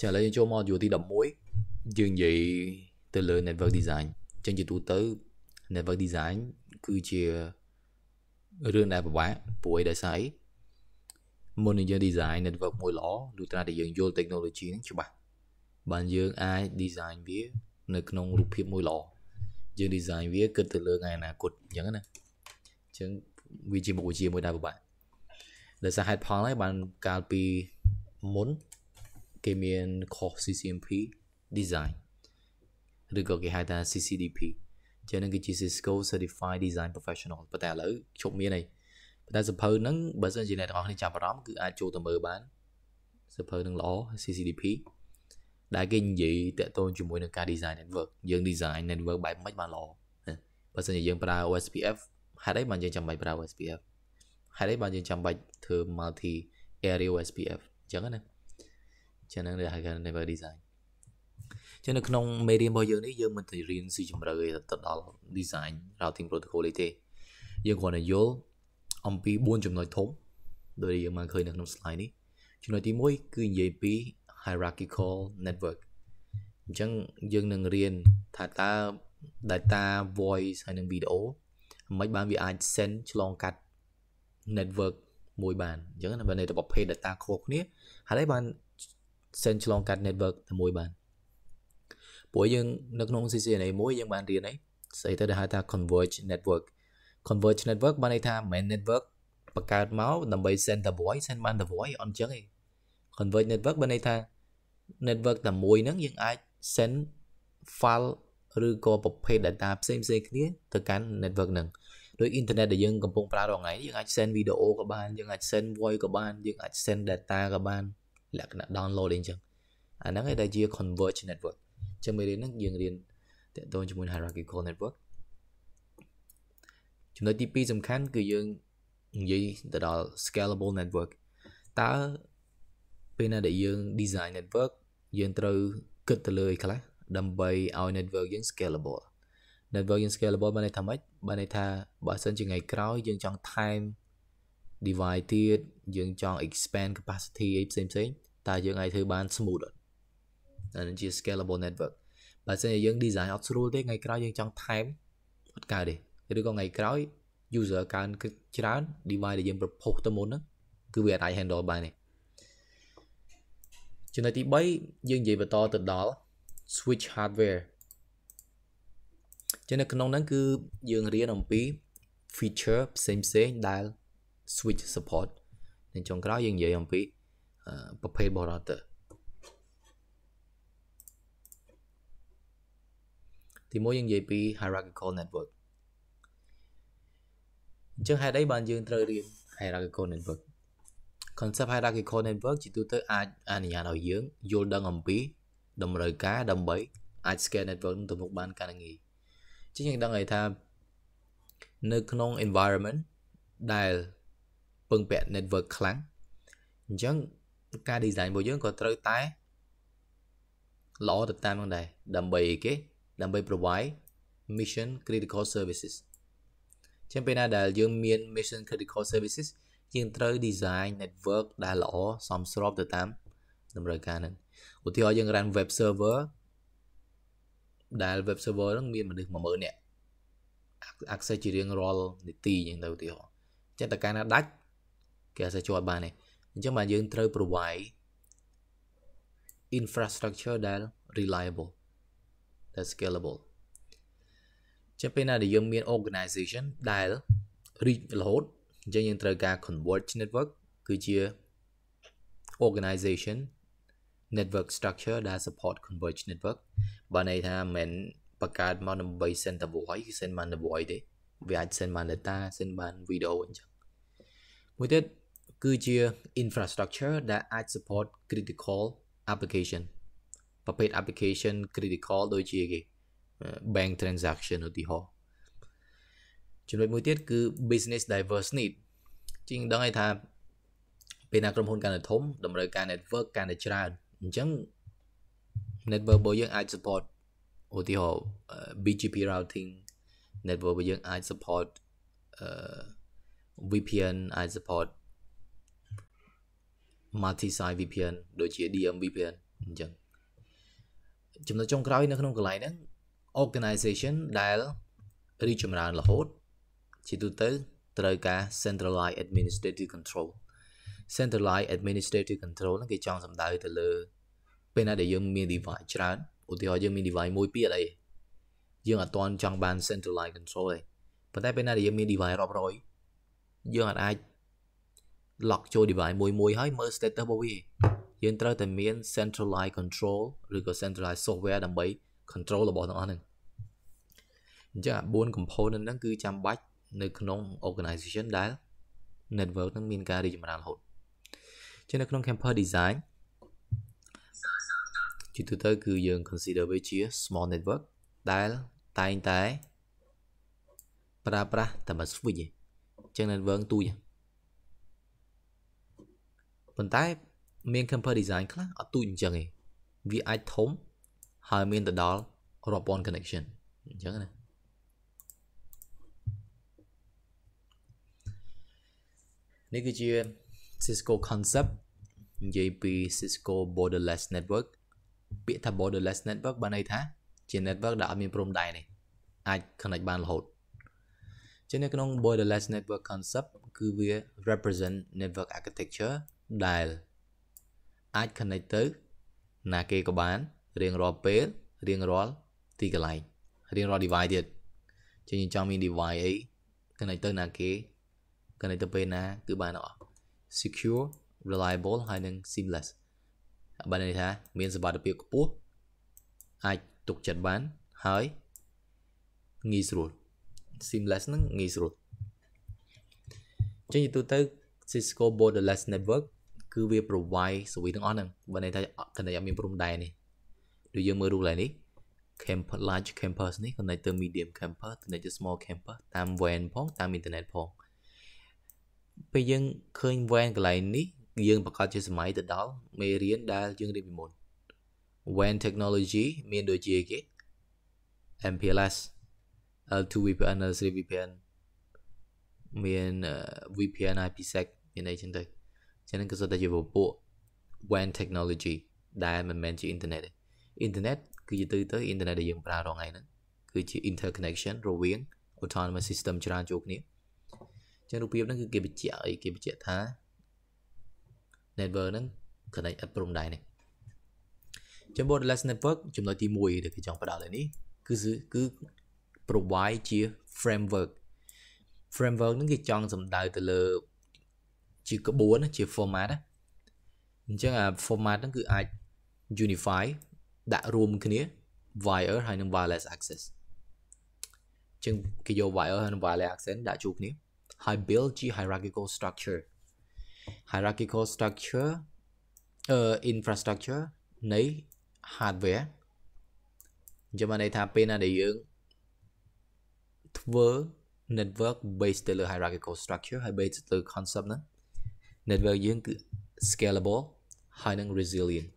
ចាឥឡូវយើងចូលមកយូរទី11យើងនិយាយទៅលើ network design ចឹងជាទូទៅ network design គឺជារឿងដែលពិបាកព្រោះឯដោយសារអីមុននឹងយើង design network មួយល្អលុះត្រាតែយើងយល់ technology ហ្នឹងច្បាស់បានយើងអាច design វានៅក្នុងរូបភាពមួយល្អយើង design វាគិតទៅលើថ្ងៃអនាគតអញ្ចឹងណាអញ្ចឹងវាជាមុខវិជ្ជាមួយដែលពិបាកដោយសារហេតុផលហើយបានកាលពីមុនគេមាន course CCMP design ឬក៏គេហៅថា CCDP ចឹងហ្នឹងគឺជា Cisco Certified Design Professional ប៉ុន្តែឥឡូវជប់មានអីប៉ុន្តែសភៅហ្នឹងបើសិនជាអ្នកទាំងអស់គ្នាចាប់អារម្មណ៍គឺអាចចូលទៅមើលបានសភៅហ្នឹងល្អ CCDP ដែលគេនិយាយតាក់ទងជាមួយនឹងការ design network យើង design network បែបម៉េចបានល្អបើសិនជាយើងប្រើ OSPF ហេតុអីបានយើងចាំបាច់ប្រើ OSPF ហេតុអីបានយើងចាំបាច់ធ្វើ multi area OSPF អញ្ចឹងណាចឹងហ្នឹងដែលហៅថា never design ចឹងនៅក្នុងមេរៀនរបស់យើងនេះយើងមិនទៅរៀនស៊ីជម្រៅទៅដល់ design routing protocol ទេយើងគ្រាន់តែយល់អំពី4ចំណុចធំដូចយើងបានឃើញនៅក្នុង slide នេះចំណុចទី1គឺនិយាយពី hierarchical network អញ្ចឹងយើងនឹងរៀនថាតើ data voice ហើយនិង video មិនបានវាអាច send ឆ្លងកាត់ network មួយបានអញ្ចឹងបើនៅតែប្រភេទ data ខុសគ្នាហើយបាន send ឆ្លងកាត់ network តែមួយបានព្រោះយើងនៅក្នុង CCNA មួយយើងបានរៀនអីស្អីទៅដែលហៅថា converge network converge network បានន័យថាមិន network បង្កើតមកដើម្បី send the voice send បាន the voice អត់អញ្ចឹងឯង converge network បានន័យថា network តែមួយហ្នឹងយើងអាច send file ឬក៏ប្រភេទ data ផ្សេងផ្សេងគ្នាទៅកាន់ network ហ្នឹងដោយ internet ដែលយើងកំពុងប្រើរាល់ថ្ងៃយើងអាច send video ក៏បានយើងអាច send voice ក៏បានយើងអាច send data ក៏បានលក្ខណៈ download អីចឹងអាហ្នឹងឯងដែលជា converge network ចឹងមេរៀនហ្នឹងយើងរៀនតាក់ទងជាមួយ hierarchical network ចំណុចទី2សំខាន់ គឺយើងនិយាយទៅដល់ scalable network តើពេលណាដែលយើង design network យើងត្រូវគិតទៅលើអីខ្លះដើម្បីឲ្យ network យើង scalable network យើង scalable បានន័យថាម៉េចបានន័យថាបើសិនជាថ្ងៃក្រោយយើងចង់ថែម device ទៀតយើងចង់ expand capacity អីផ្សេងផ្សេងតើយើងអាចធ្វើបាន smooth អត់អានឹងជា scalable network បើស្អីយើង design អត់ស្រួលទេថ្ងៃក្រោយយើងចង់ថែមអត់កើតទេឬក៏ថ្ងៃក្រោយ user កើនច្រើន device ដែលយើង propose ទៅមុនហ្នឹងគឺវាអាច handle បានទេចំណុចទី3យើងនិយាយបន្តទៅដល់ switch hardware ចឹងនៅក្នុងហ្នឹងគឺយើងរៀនអំពី feature ផ្សេងផ្សេងដែល switch support នៅចុងក្រោយយើងនិយាយអំពីប្រភេទរបស់ router ទីមួយយើងនិយាយពី hierarchical network អញ្ចឹងហេតុអីបានយើងត្រូវរៀន hierarchical network concept hierarchical network ជាទូទៅអាចអនុញ្ញាតឲ្យយើងយល់ដឹងអំពីតម្រូវការដើម្បី អាច scale network ទៅមុខបានកាន់តែងាយជាងយើងដឹងហើយថានៅក្នុង environment ដែលពឹងពាក់ network ខ្លាំងអញ្ចឹងការ design របស់យើងក៏ត្រូវតែល្អទៅតាមនោះដែរដើម្បីគេដើម្បី provide mission critical services ចឹងពេលណាដែលយើងមាន mission critical services យើងត្រូវ design network ដែលល្អសមស្របទៅតាមតម្រូវការហ្នឹងឧទាហរណ៍យើង run web server ដែល web server ហ្នឹងមានមនុស្ស10000នាក់ access ជារៀងរាល់នាទីយ៉ាងទៅឧទាហរណ៍ចឹងតើកាលណាដាច់គេអាចជាប់បានទេអញ្ចឹងបាទយើងត្រូវ provide infrastructure ដែល reliable ដែល scalable ចាំពេលណាដែលយើងមាន organization ដែល reach រហូតអញ្ចឹងយើងត្រូវការ converge network គឺជា organization network structure ដែល support converge network បើន័យថាមិនបង្កើតមកដើម្បី send the voice គឺ send បាន the voice ទេវាអាច send បាន data send បាន video អញ្ចឹងមួយទៀតគឺជា infrastructure ដែលអាច support critical application ប្រភេទ application critical ដូចជាគេ bank transaction ឧទាហរណ៍ចំណុចមួយទៀតគឺ business diverse need ជាងដឹងឲ្យថាពេលណាក្រុមហ៊ុនកាន់តែធំតម្រូវការ network កាន់តែច្រើនអញ្ចឹង network របស់យើងអាច support ឧទាហរណ៍ BGP routing network របស់យើងអាច support VPN អាច support multi site VPN ដូចជា DM VPN អញ្ចឹងចំណុចចុងក្រោយនៅក្នុងកន្លែងហ្នឹង organization ដែលរីចម្រើនរហូត ជាទូទៅត្រូវការ centralized administrative control centralized administrative control ហ្នឹងគេចង់សំដៅទៅលើ ពេលណាដែលយើងមាន device ច្រើនឧទាហរណ៍យើងមាន device មួយពីរអីយើងអត់ទាន់ចង់បាន centralized control ទេប៉ុន្តែ ពេលណាដែលយើងមាន device រាប់រយយើងអាច lock ចូល device មួយមួយហើយមើល status របស់វាយើងត្រូវតែមាន centralized control ឬក៏ centralized software ដើម្បី control របស់ទាំងអស់ហ្នឹងអញ្ចឹងអា4 component ហ្នឹងគឺចាំបាច់នៅក្នុង organization ដែល network ហ្នឹង មានការរីកចម្រើនរហូតចឹងនៅក្នុង campus design ជាទូទៅគឺយើង consider វាជា small network ដែលតែងតែប្រើប្រាស់តែមួយ switch អញ្ចឹង network ទូចហ្នឹងប៉ុន្តែមាន camper design ខ្លះអត់ទូចអញ្ចឹងទេវាអាចធំហើយមានទៅដល់រាប់ពាន់ connection អញ្ចឹងណានេះគឺជា Cisco concept និយាយពី Cisco borderless network ពាក្យថា borderless network បានន័យថា ជា network ដែលអត់មានព្រំដែនទេអាច connect បានរហូតជានៅក្នុង borderless network concept គឺវា represent network architecture ដែលអាច connect ទៅណាគេក៏បានរៀងរាល់ពេលរៀងរាល់ទីកន្លែងរៀងរាល់ device ទៀតចឹងយើងចង់មាន device អី connect ទៅណាគេ connect ទៅពេលណាគឺបានអស់ secure reliable ហើយនិង seamless បានន័យថាមានសមត្ថភាពខ្ពស់អាចទុកចិត្តបានហើយងាយស្រួល seamless ហ្នឹងងាយស្រួលចឹងយូរទៅ Cisco Borderless Network គឺវា provide service ទាំងអស់ហ្នឹងបើន័យថាកណិតអត់មានព្រំដែននេះដូចយើងមើលរូបឡើយនេះ campus large campus នេះ connect ទៅ medium campus ទៅ next small campus តាម WAN ផងតាម internet ផងពេលយើងឃើញ WAN កន្លែងនេះយើងប្រកាសជាសម័យទៅដល់មេរៀនដែលយើងរៀនពីមុន WAN technology មានដូចជាគេ MPLS L2 VPN L3 VPN មាន VPN IPsec មានអីចឹងទៅចឹងហ្នឹងគឺសុទ្ធតែជាពពួក WAN technology ដែលមិនមែនជា internet ទេ internet គឺជាទៅទៅ internet ដែលយើងប្រើរាល់ថ្ងៃហ្នឹងគឺជា interconnection រវាង autonomous system ច្រើនចូលគ្នាចឹងរូបភាពហ្នឹងគឺគេបញ្ជាក់អីគេបញ្ជាក់ថា network ហ្នឹង connect ឥតព្រំដែននេះចំពោះ less network ចំណុចទី1ដែលគេចង់បដោតលើនេះ គឺគឺ provide ជា framework framework ហ្នឹងគេចង់សំដៅទៅលើជាក្បួនជា format ណាអញ្ចឹងអា format ហ្នឹងគឺអាច unify ដាក់រួមគ្នា wire ហើយនឹង wireless access អញ្ចឹងគេយក wire ហើយនឹង wireless access ដាក់ចូលគ្នាហើយ build ជា hierarchical structure hierarchical structure អឺ infrastructure នៃ hardware អញ្ចឹងបានន័យថាពេលណាដែលយើងធ្វើ network based ទៅលើ hierarchical structure ហើយ based ទៅលើ concept ហ្នឹង network งคือ scalable ให้นั่ง resilient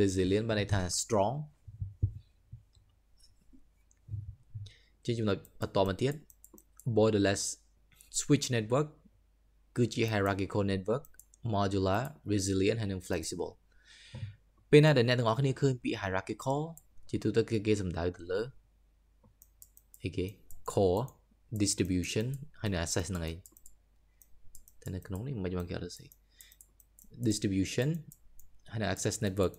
resilient บันไดทาง strong จจริงជាงំรុตបន្តเทียត borderless switch network គឺจี hierarchical network modular resilient ให้นั่ง flexible เป็นอะไรเนี่ยต้องសอគคនាឃើขึ้นปี hierarchical จิตตะเกียទៅគឺគេសំដៅទៅលើโอเค core distribution ให้นั่ง access ហ្នឹងឯ mà chúng តែនៅក្នុងនេះមិនបានគេអត់ទៅស្អី distribution ហើយ access network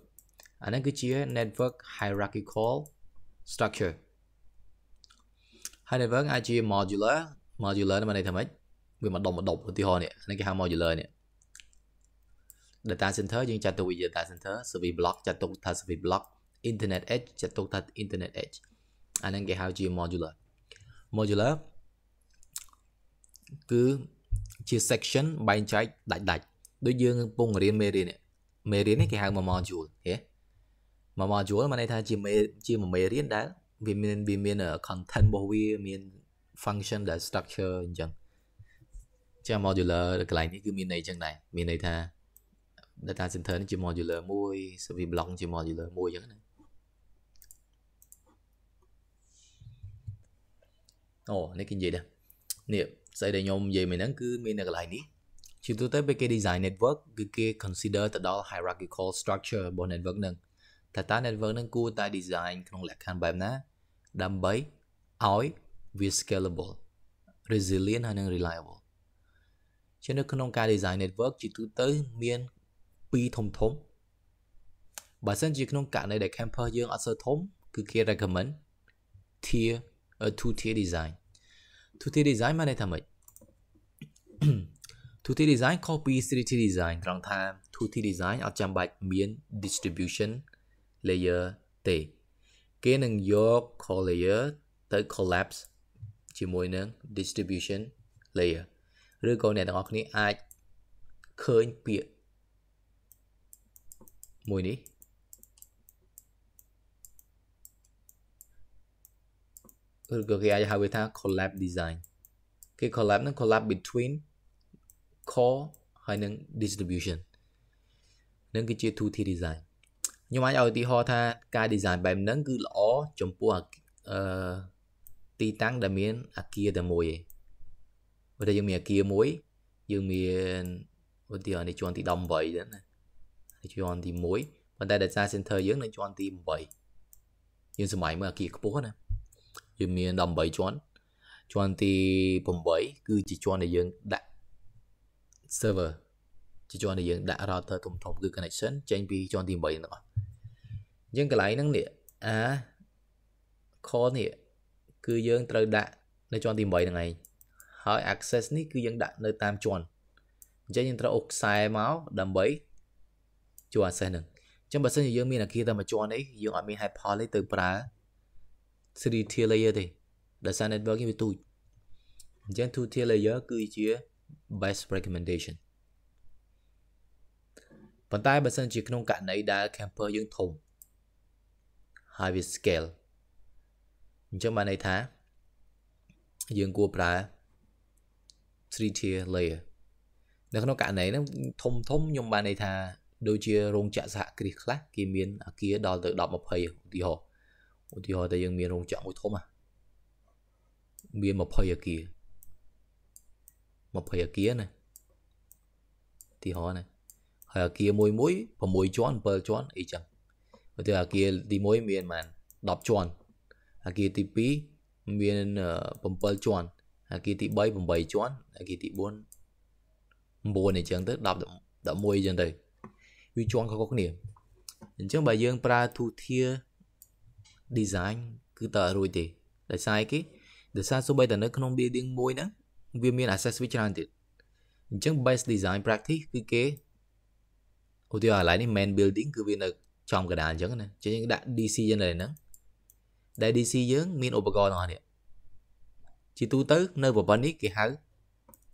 anh អានេះគឺជា network hierarchical structure ហើយ network អាចជា modular modular នេះមានន័យថាម៉េចវាមកដុំមកដុំឧទាហរណ៍នេះនេះគេហៅ modular này. data center យើងចាត់ទុកវា data center service block thật service block internet edge thật internet edge anh អានឹងគេហៅជា modular modular cứ ជា section បែងចែកដាច់ដាច់ដូចយើងពងរៀនមេរៀននេះមេរៀននេះគេហៅមួយ module ហ៎មួយ module មានន័យថាជាមេជាមួយមេរៀនដែលវាមានវាមាន content របស់វាមាន function ដែល structure អញ្ចឹងចា modular កន្លែងនេះគឺមានន័យអញ្ចឹងដែរមានន័យថា data center នេះជា modular មួយសូវា block ជា modular មួយអញ្ចឹងណាអូនេះគេនិយាយដែរនេះស្អីដែលខ្ញុំនិយាយមិញហ្នឹងគឺមាននៅកន្លែងនេះជាទូទៅពេលគេ design network គឺគេ consider ទៅដល់ hierarchical structure របស់ network ហ្នឹងថាតើ network ហ្នឹងគួរតែ design ក្នុងលក្ខខណ្ឌបែបណាដើម្បីឲ្យវា scalable resilient ហើយនិង reliable ជានៅក្នុងការ design network ជាទូទៅមាន2ធំធំបើសិនជាក្នុងករណីដែល campus យើងអត់សូវធំ គឺគេ recommend tier 2 tier design 2T design មកន័យថាម៉េច 2T design ខុសពី 3T design ត្រង់ថា 2T design អត់ចាំបាច់មាន distribution layer ទេគេនឹងយក core layer ទៅ collapse ជាមួយនឹង distribution layer ឬក៏អ្នកទាំងអស់គ្នាអាចឃើញពាក្យមួយនេះឬក៏គេអាចហៅវាថា collab design គេ collab នឹង collab between core ហើយនឹង distribution នឹងគឺជា 2T design ខ្ញុំអាចឲ្យឧទាហរណ៍ថាការ design បែបហ្នឹងគឺល្អចំពោះអឺទីតាំងដែលមានអាគារតែមួយឯងតែយើងមានអាគារមួយយើងមានឧទាហរណ៍នេះជាន់ទី18ហ្នឹងណាជាន់ទី1ប៉ុន្តែ data center យើងនៅជាន់ទី8យើងសម័យមើលអាគារខ្ពស់ណាយើងមាន18ជាន់ជាន់ទី8គឺជាជាន់ដែលយើងដាក់ server ជាជាន់ដែលយើងដាក់ router ធំធំគឺ connection ចេញពីជាន់ទី8ទាំងអស់អញ្ចឹងកន្លែងហ្នឹងនេះអា call នេះគឺយើងត្រូវដាក់នៅជាន់ទី8ហ្នឹងឯងហើយ access នេះគឺយើងដាក់នៅតាមជាន់អញ្ចឹងយើងត្រូវអុកខ្សែមកដើម្បីចូល access ហ្នឹងអញ្ចឹងបើសិនជាយើងមានអាគារតែមួយជាន់អីយើងអត់មាន hyperlink ទៅប្រើ3 tier layer ទេដោយសារ networking វាទូចអញ្ចឹង2 tier layer គឺជា best recommendation ប៉ុន្តែបើសិន ជាក្នុងករណីដែល camper យើងធំហើយវា scale អញ្ចឹងបានន័យថាយើងគួរប្រើ3 tier layer នៅក្នុងករណីហ្នឹងធំធំខ្ញុំបានន័យថាដូចជារោងចក្រសហគ្រាសខ្លះគេមានអាគារដល់ទៅ10 20ឧទាហរណ៍ឧទាហរណ៍តែយើងមានរោងចក្រមួយធំហ่ะមាន20អគារ20អគារណាឧទាហរណ៍ណាហើយអគារមួយមួយ6ជាន់7ជាន់អីចឹងឧទាហរណ៍អគារទី1មានប្រហែល10ជាន់អគារទី2មាន7ជាន់អគារទី3 8ជាន់អគារទី4 9អីចឹងទៅ10 11អីចឹងទៅវាជាន់ខុសៗគ្នាអញ្ចឹងបើយើងប្រើទូធា design គឺតើរួចទេដោយសារគេដោយសារសូម្បីតែនៅក្នុង building មួយហ្នឹងវាមាន access វាច្រើនទៀតអញ្ចឹង best design practice គឺគេឧទាហរណ៍ឡើយនេះ main building គឺវានៅចំកណ្ដាលអញ្ចឹងណាអញ្ចឹងយើងដាក់ DC យើងនៅហ្នឹងដែល DC យើងមានឧបករណ៍ទាំងអស់នេះជាទូទៅនៅប្រព័ន្ធនេះគេហៅ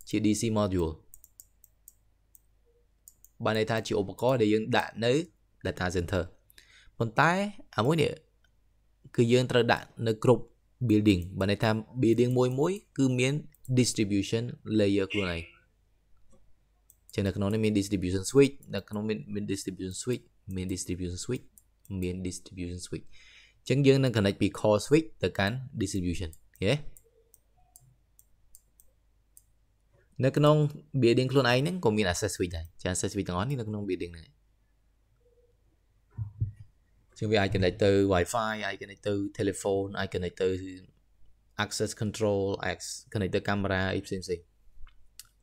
ជា DC module បានន័យថាជាឧបករណ៍ដែលយើងដាក់នៅ data center ប៉ុន្តែអាមួយនេះគឺយើងត្រូវដាក់នៅគ្រប់ building បើន័យថា building មួយមួយគឺមាន distribution layer ខ្លួនឯងចឹងនៅក្នុងនេះមាន distribution switch នៅក្នុងមាន distribution switch មាន distribution switch មាន distribution switch អញ្ចឹងយើងនឹង connect ពី core switch ទៅកាន់ distribution យេនៅក្នុង building ខ្លួនឯងហ្នឹងក៏មាន access switch ដែរចា access switch ទាំងអស់នេះនៅក្នុង building ហ្នឹងជាងវាអាច connect ទៅ Wi-Fi អាច connect ទៅ telephone អាច connect ទៅ access control X connect ទៅ camera អីផ្សេងផ្សេង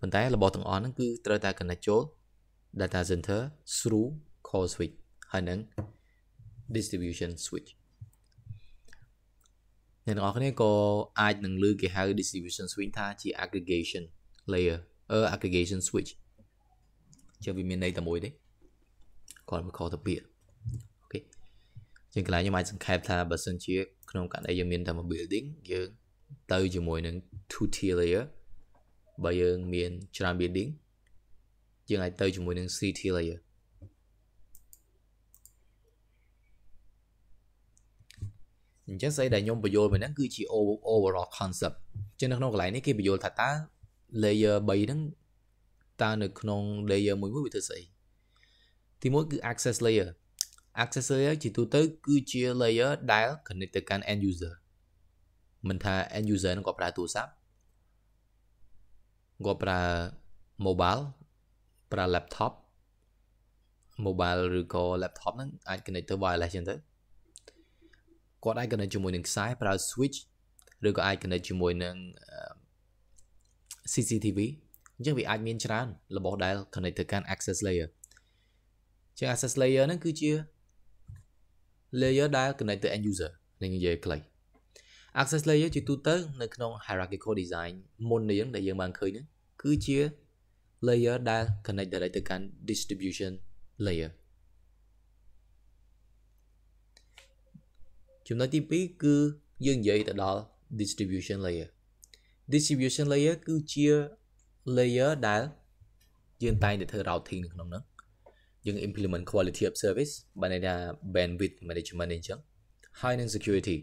ប៉ុន្តែរបស់ទាំងអស់ហ្នឹងគឺត្រូវតែ connect ចូល data center through call switch ហើយនឹង distribution switch អ្នកទាំងអស់គ្នាក៏អាចនឹងលើគេហៅ distribution switch ថាជា aggregation layer អឺ aggregation switch ជាវាមានន័យតែមួយទេគាត់មកខុសទៅពាក្យជាងកន្លែងខ្ញុំអាចសង្ខេបថាបើសិនជាក្នុងករណីយើងមានតែមួយ building យើងទៅជាមួយនឹង two tier layer បើយើងមានច្រើន building យើងអាចទៅជាមួយនឹង three tier layer អញ្ចឹងស្អីដែលខ្ញុំបញ្យល់មកហ្នឹងគឺជា overall concept អញ្ចឹងនៅក្នុងកន្លែងនេះគេបញ្យល់ថាតើ layer 3ហ្នឹងតើនៅក្នុង layer មួយមួយវាធ្វើស្អីទីមួយគឺ access layer accessory ជាទូទៅគឺជា layer ដែល connect ទៅកាន់ end user មិនថា end user នឹងគាត់ប្រើទូរស័ព្ទគាត់ប្រើ mobile ប្រើ laptop mobile ឬក៏ laptop ហ្នឹងអាច connect ទៅ wireless ចឹងទៅគាត់អាច connect ជាមួយនឹងខ្សែប្រើ switch ឬក៏អាច connect ជាមួយនឹង CCTV អញ្ចឹងវាអាចមាន ច្រើនរបស់ដែល connect ទៅកាន់ access layer ជាង access layer ហ្នឹងគឺជា layer ដែល connect ទៅ end user នឹងនិយាយខ្លី access layer chỉ ជាទូទៅនៅក្នុង hierarchical design môn này khởi nữa, cứ chia layer đã connect direct ទៅកាន់ distribution layer cứ vậy ចំណុចទី2 đó distribution layer distribution layer cứ chia layer để ដែលយើងតែងតែធ្វើ routing nữa. យើង implement quality of service បានន័យថា bandwidth management អីចឹងហើយនឹង security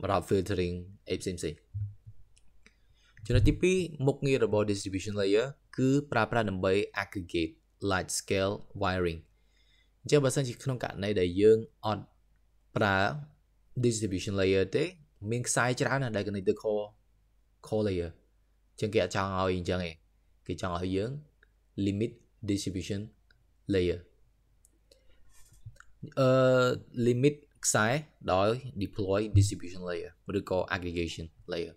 មកដល់ filtering អីផ្សេងផ្សេងចំណុចទី2មុខងាររបស់ distribution layer គឺប្រើប្រាស់ដើម្បី aggregate large scale wiring អញ្ចឹងបើសិនជាក្នុងករណីដែលយើងអត់ប្រើ distribution layer ទេមានខ្សែច្រើនណាស់ដែល connect to core core layer អញ្ចឹងគេអត់ចង់ឲ្យអញ្ចឹងឯងគេចង់ឲ្យយើង limit distribution layer អឺ limit ខ្សែដោយ deploy distribution layer ឬក៏ aggregation layer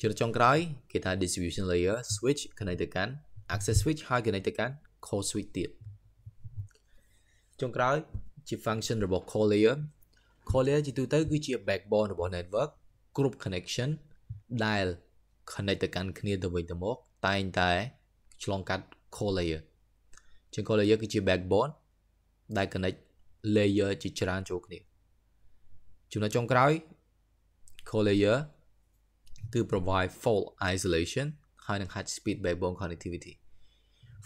ជាចុងក្រោយគេថា distribution layer switch connect ទៅកាន់ access switch ហើយ connect ទៅកាន់ core switch ទៀតចុងក្រោយជា function របស់ core layer core layer ជាទូទៅគឺជា backbone របស់ network គ្រប់ connection ដែល connect ទៅកាន់គ្នាទៅវិញទៅមក តែងតែឆ្លងកាត់ core layer ជាង core layer គឺជា backbone ដែល connect layer ជាច្រើនចូលគ្នាចំណុចចុងក្រោយ core layer គឺ provide fault isolation ហើយនឹង high speed backbone connectivity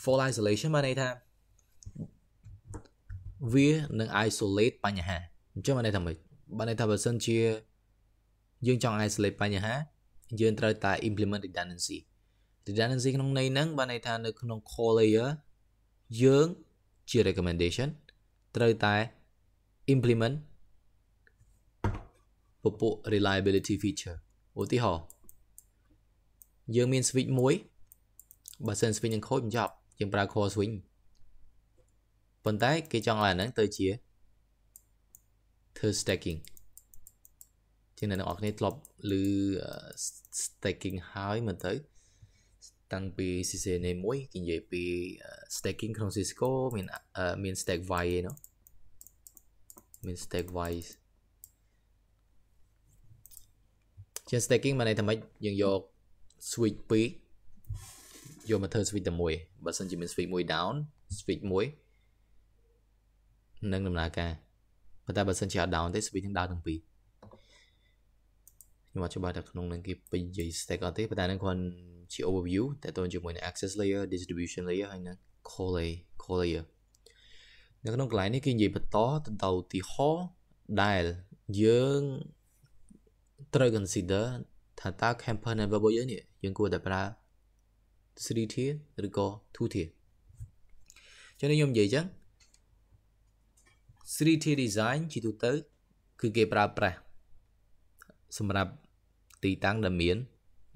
fault isolation មានន័យថាវានឹង isolate បញ្ហាអញ្ចឹងមានន័យថាម៉េចបានន័យថាបើសិនជាយើងចង់ isolate បញ្ហាយើងត្រូវតែ implement redundancy redundancy ក្នុងន័យហ្នឹងបានន័យថានៅក្នុង core layer យើងជា recommendation ត្រូវតែ implement ពពួក reliability feature ឧទាហរណ៍យើងមាន switch មួយបើសិន switch នឹងខូចមិនចប់យើងប្រើ core switch ប៉ុន្តែ គេចង់ឲ្យអាហ្នឹងទៅជាធ្វើ stacking ជាអ្នកនរអគ្នាធ្លាប់ឬ stacking ហើយមើលទៅតាំងពី CCNA 1គេនិយាយពី staking ក្នុង Cisco មានមាន stack Y ឯនោះមាន stack Y ជា staking មកន័យថាម៉េចយើងយក switch 2យកមកធ្វើ switch តែមួយបើសិនជាមាន switch 1 down switch 1នឹងដំណើរការប៉ុន្តែបើសិនជាអត់ down ទេ switch នឹងដើរទាំងពីរខ្ញុំអត់ច្បាស់ថាក្នុងនឹងគេពេញនិយាយ stack អត់ទេប៉ុន្តែនឹងគាត់ជា overview តទៅជាមួយនឹង access layer distribution layer ហើយនឹង core layer core layer នៅក្នុងកន្លែងនេះគេនិយាយបន្តទៅដល់ឧទាហរណ៍ដែលយើងត្រូវ consider ថាតើ component web របស់យើងនេះយើងគួរតែប្រើ3 tier ឬក៏2 tier ចឹងនេះខ្ញុំនិយាយចឹង3 tier design ជាទូទៅគឺគេប្រើប្រាស់សម្រាប់ទីតាំងដែលមាន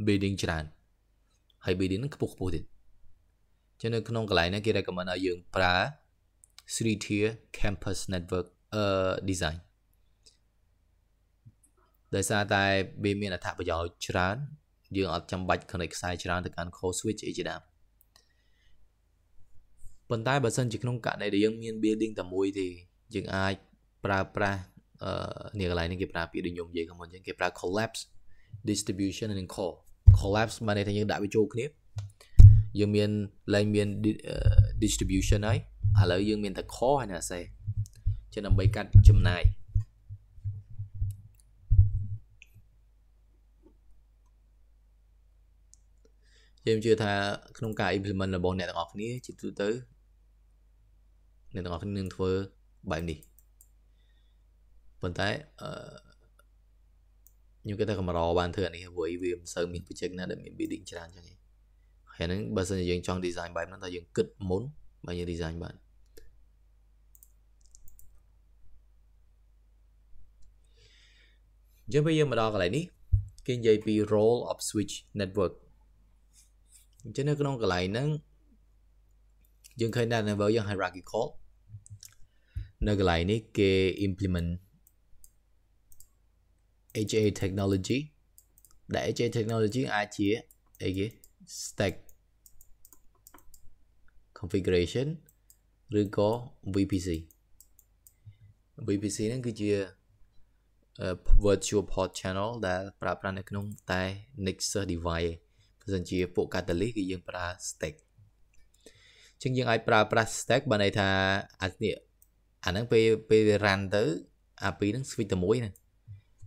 building ច្រើនហើយ BD នឹងខ្ពស់ខ្ពស់ទៀតចឹងនៅ ក្នុងកន្លែងនេះគេ recommend ឲ្យយើង ប្រើ three tier campus network uh design ដោយសារតែវាមានអត្ថប្រយោជន៍ច្រើន យើងអត់ចាំបាច់ connect ខ្សែច្រើនទៅកាន់ core switch អីជាដើមប៉ុន្តែបើសិនជាក្នុងករណីដែលយើងមាន building តែមួយទេ យើងអាចប្រើប្រាស់អឺនេះកន្លែងនេះគេប្រើពាក្យដូចខ្ញុំនិយាយខាងមុនអញ្ចឹងគេប្រើ collapse distribution និង core collapse បានន័យថាយើងដាក់វាចូលគ្នាយើងមានឡើងមាន distribution ហើយឥឡូវយើង មានតែ core ហើយណាសេចឹងដើម្បីកាត់ចំណាយយើងជឿថាក្នុងការ implement របស់អ្នកទាំងអស់គ្នាជាទូទៅអ្នកទាំងអស់គ្នានឹងធ្វើបែបនេះប៉ុន្តែអឺខ្ញុំគិតថាកាមេរ៉ាបានធ្វើអានេះព្រោះវាមិនសូវមាន project ណាដែលមាន bidding ច្រើនចឹងឯងហើយហ្នឹងបើសិនជាយើងចង់ design បែបហ្នឹងតើយើងគិតមុនបើយើង design បានយើងពេលយើងមកដល់កន្លែងនេះគេនិយាយពី role of switch network អញ្ចឹងនៅក្នុងកន្លែងហ្នឹងយើងឃើញថា level យើង hierarchical នៅកន្លែងនេះគេ implement HA technology ដែល HA technology អាចជាអីគេ stack configuration ឬក៏ VPC VPC ហ្នឹងគឺជា virtual port channel ដែលប្រើប្រាស់នៅក្នុងតែ Nexus device បើសិនជាពួក catalyst គឺយើងប្រើ stack អញ្ចឹងយើងអាចប្រើប្រាស់ stack បើន័យថាអានេះអាហ្នឹងពេលពេលវា run ទៅអាពីរហ្នឹង switch ទៅមួយណា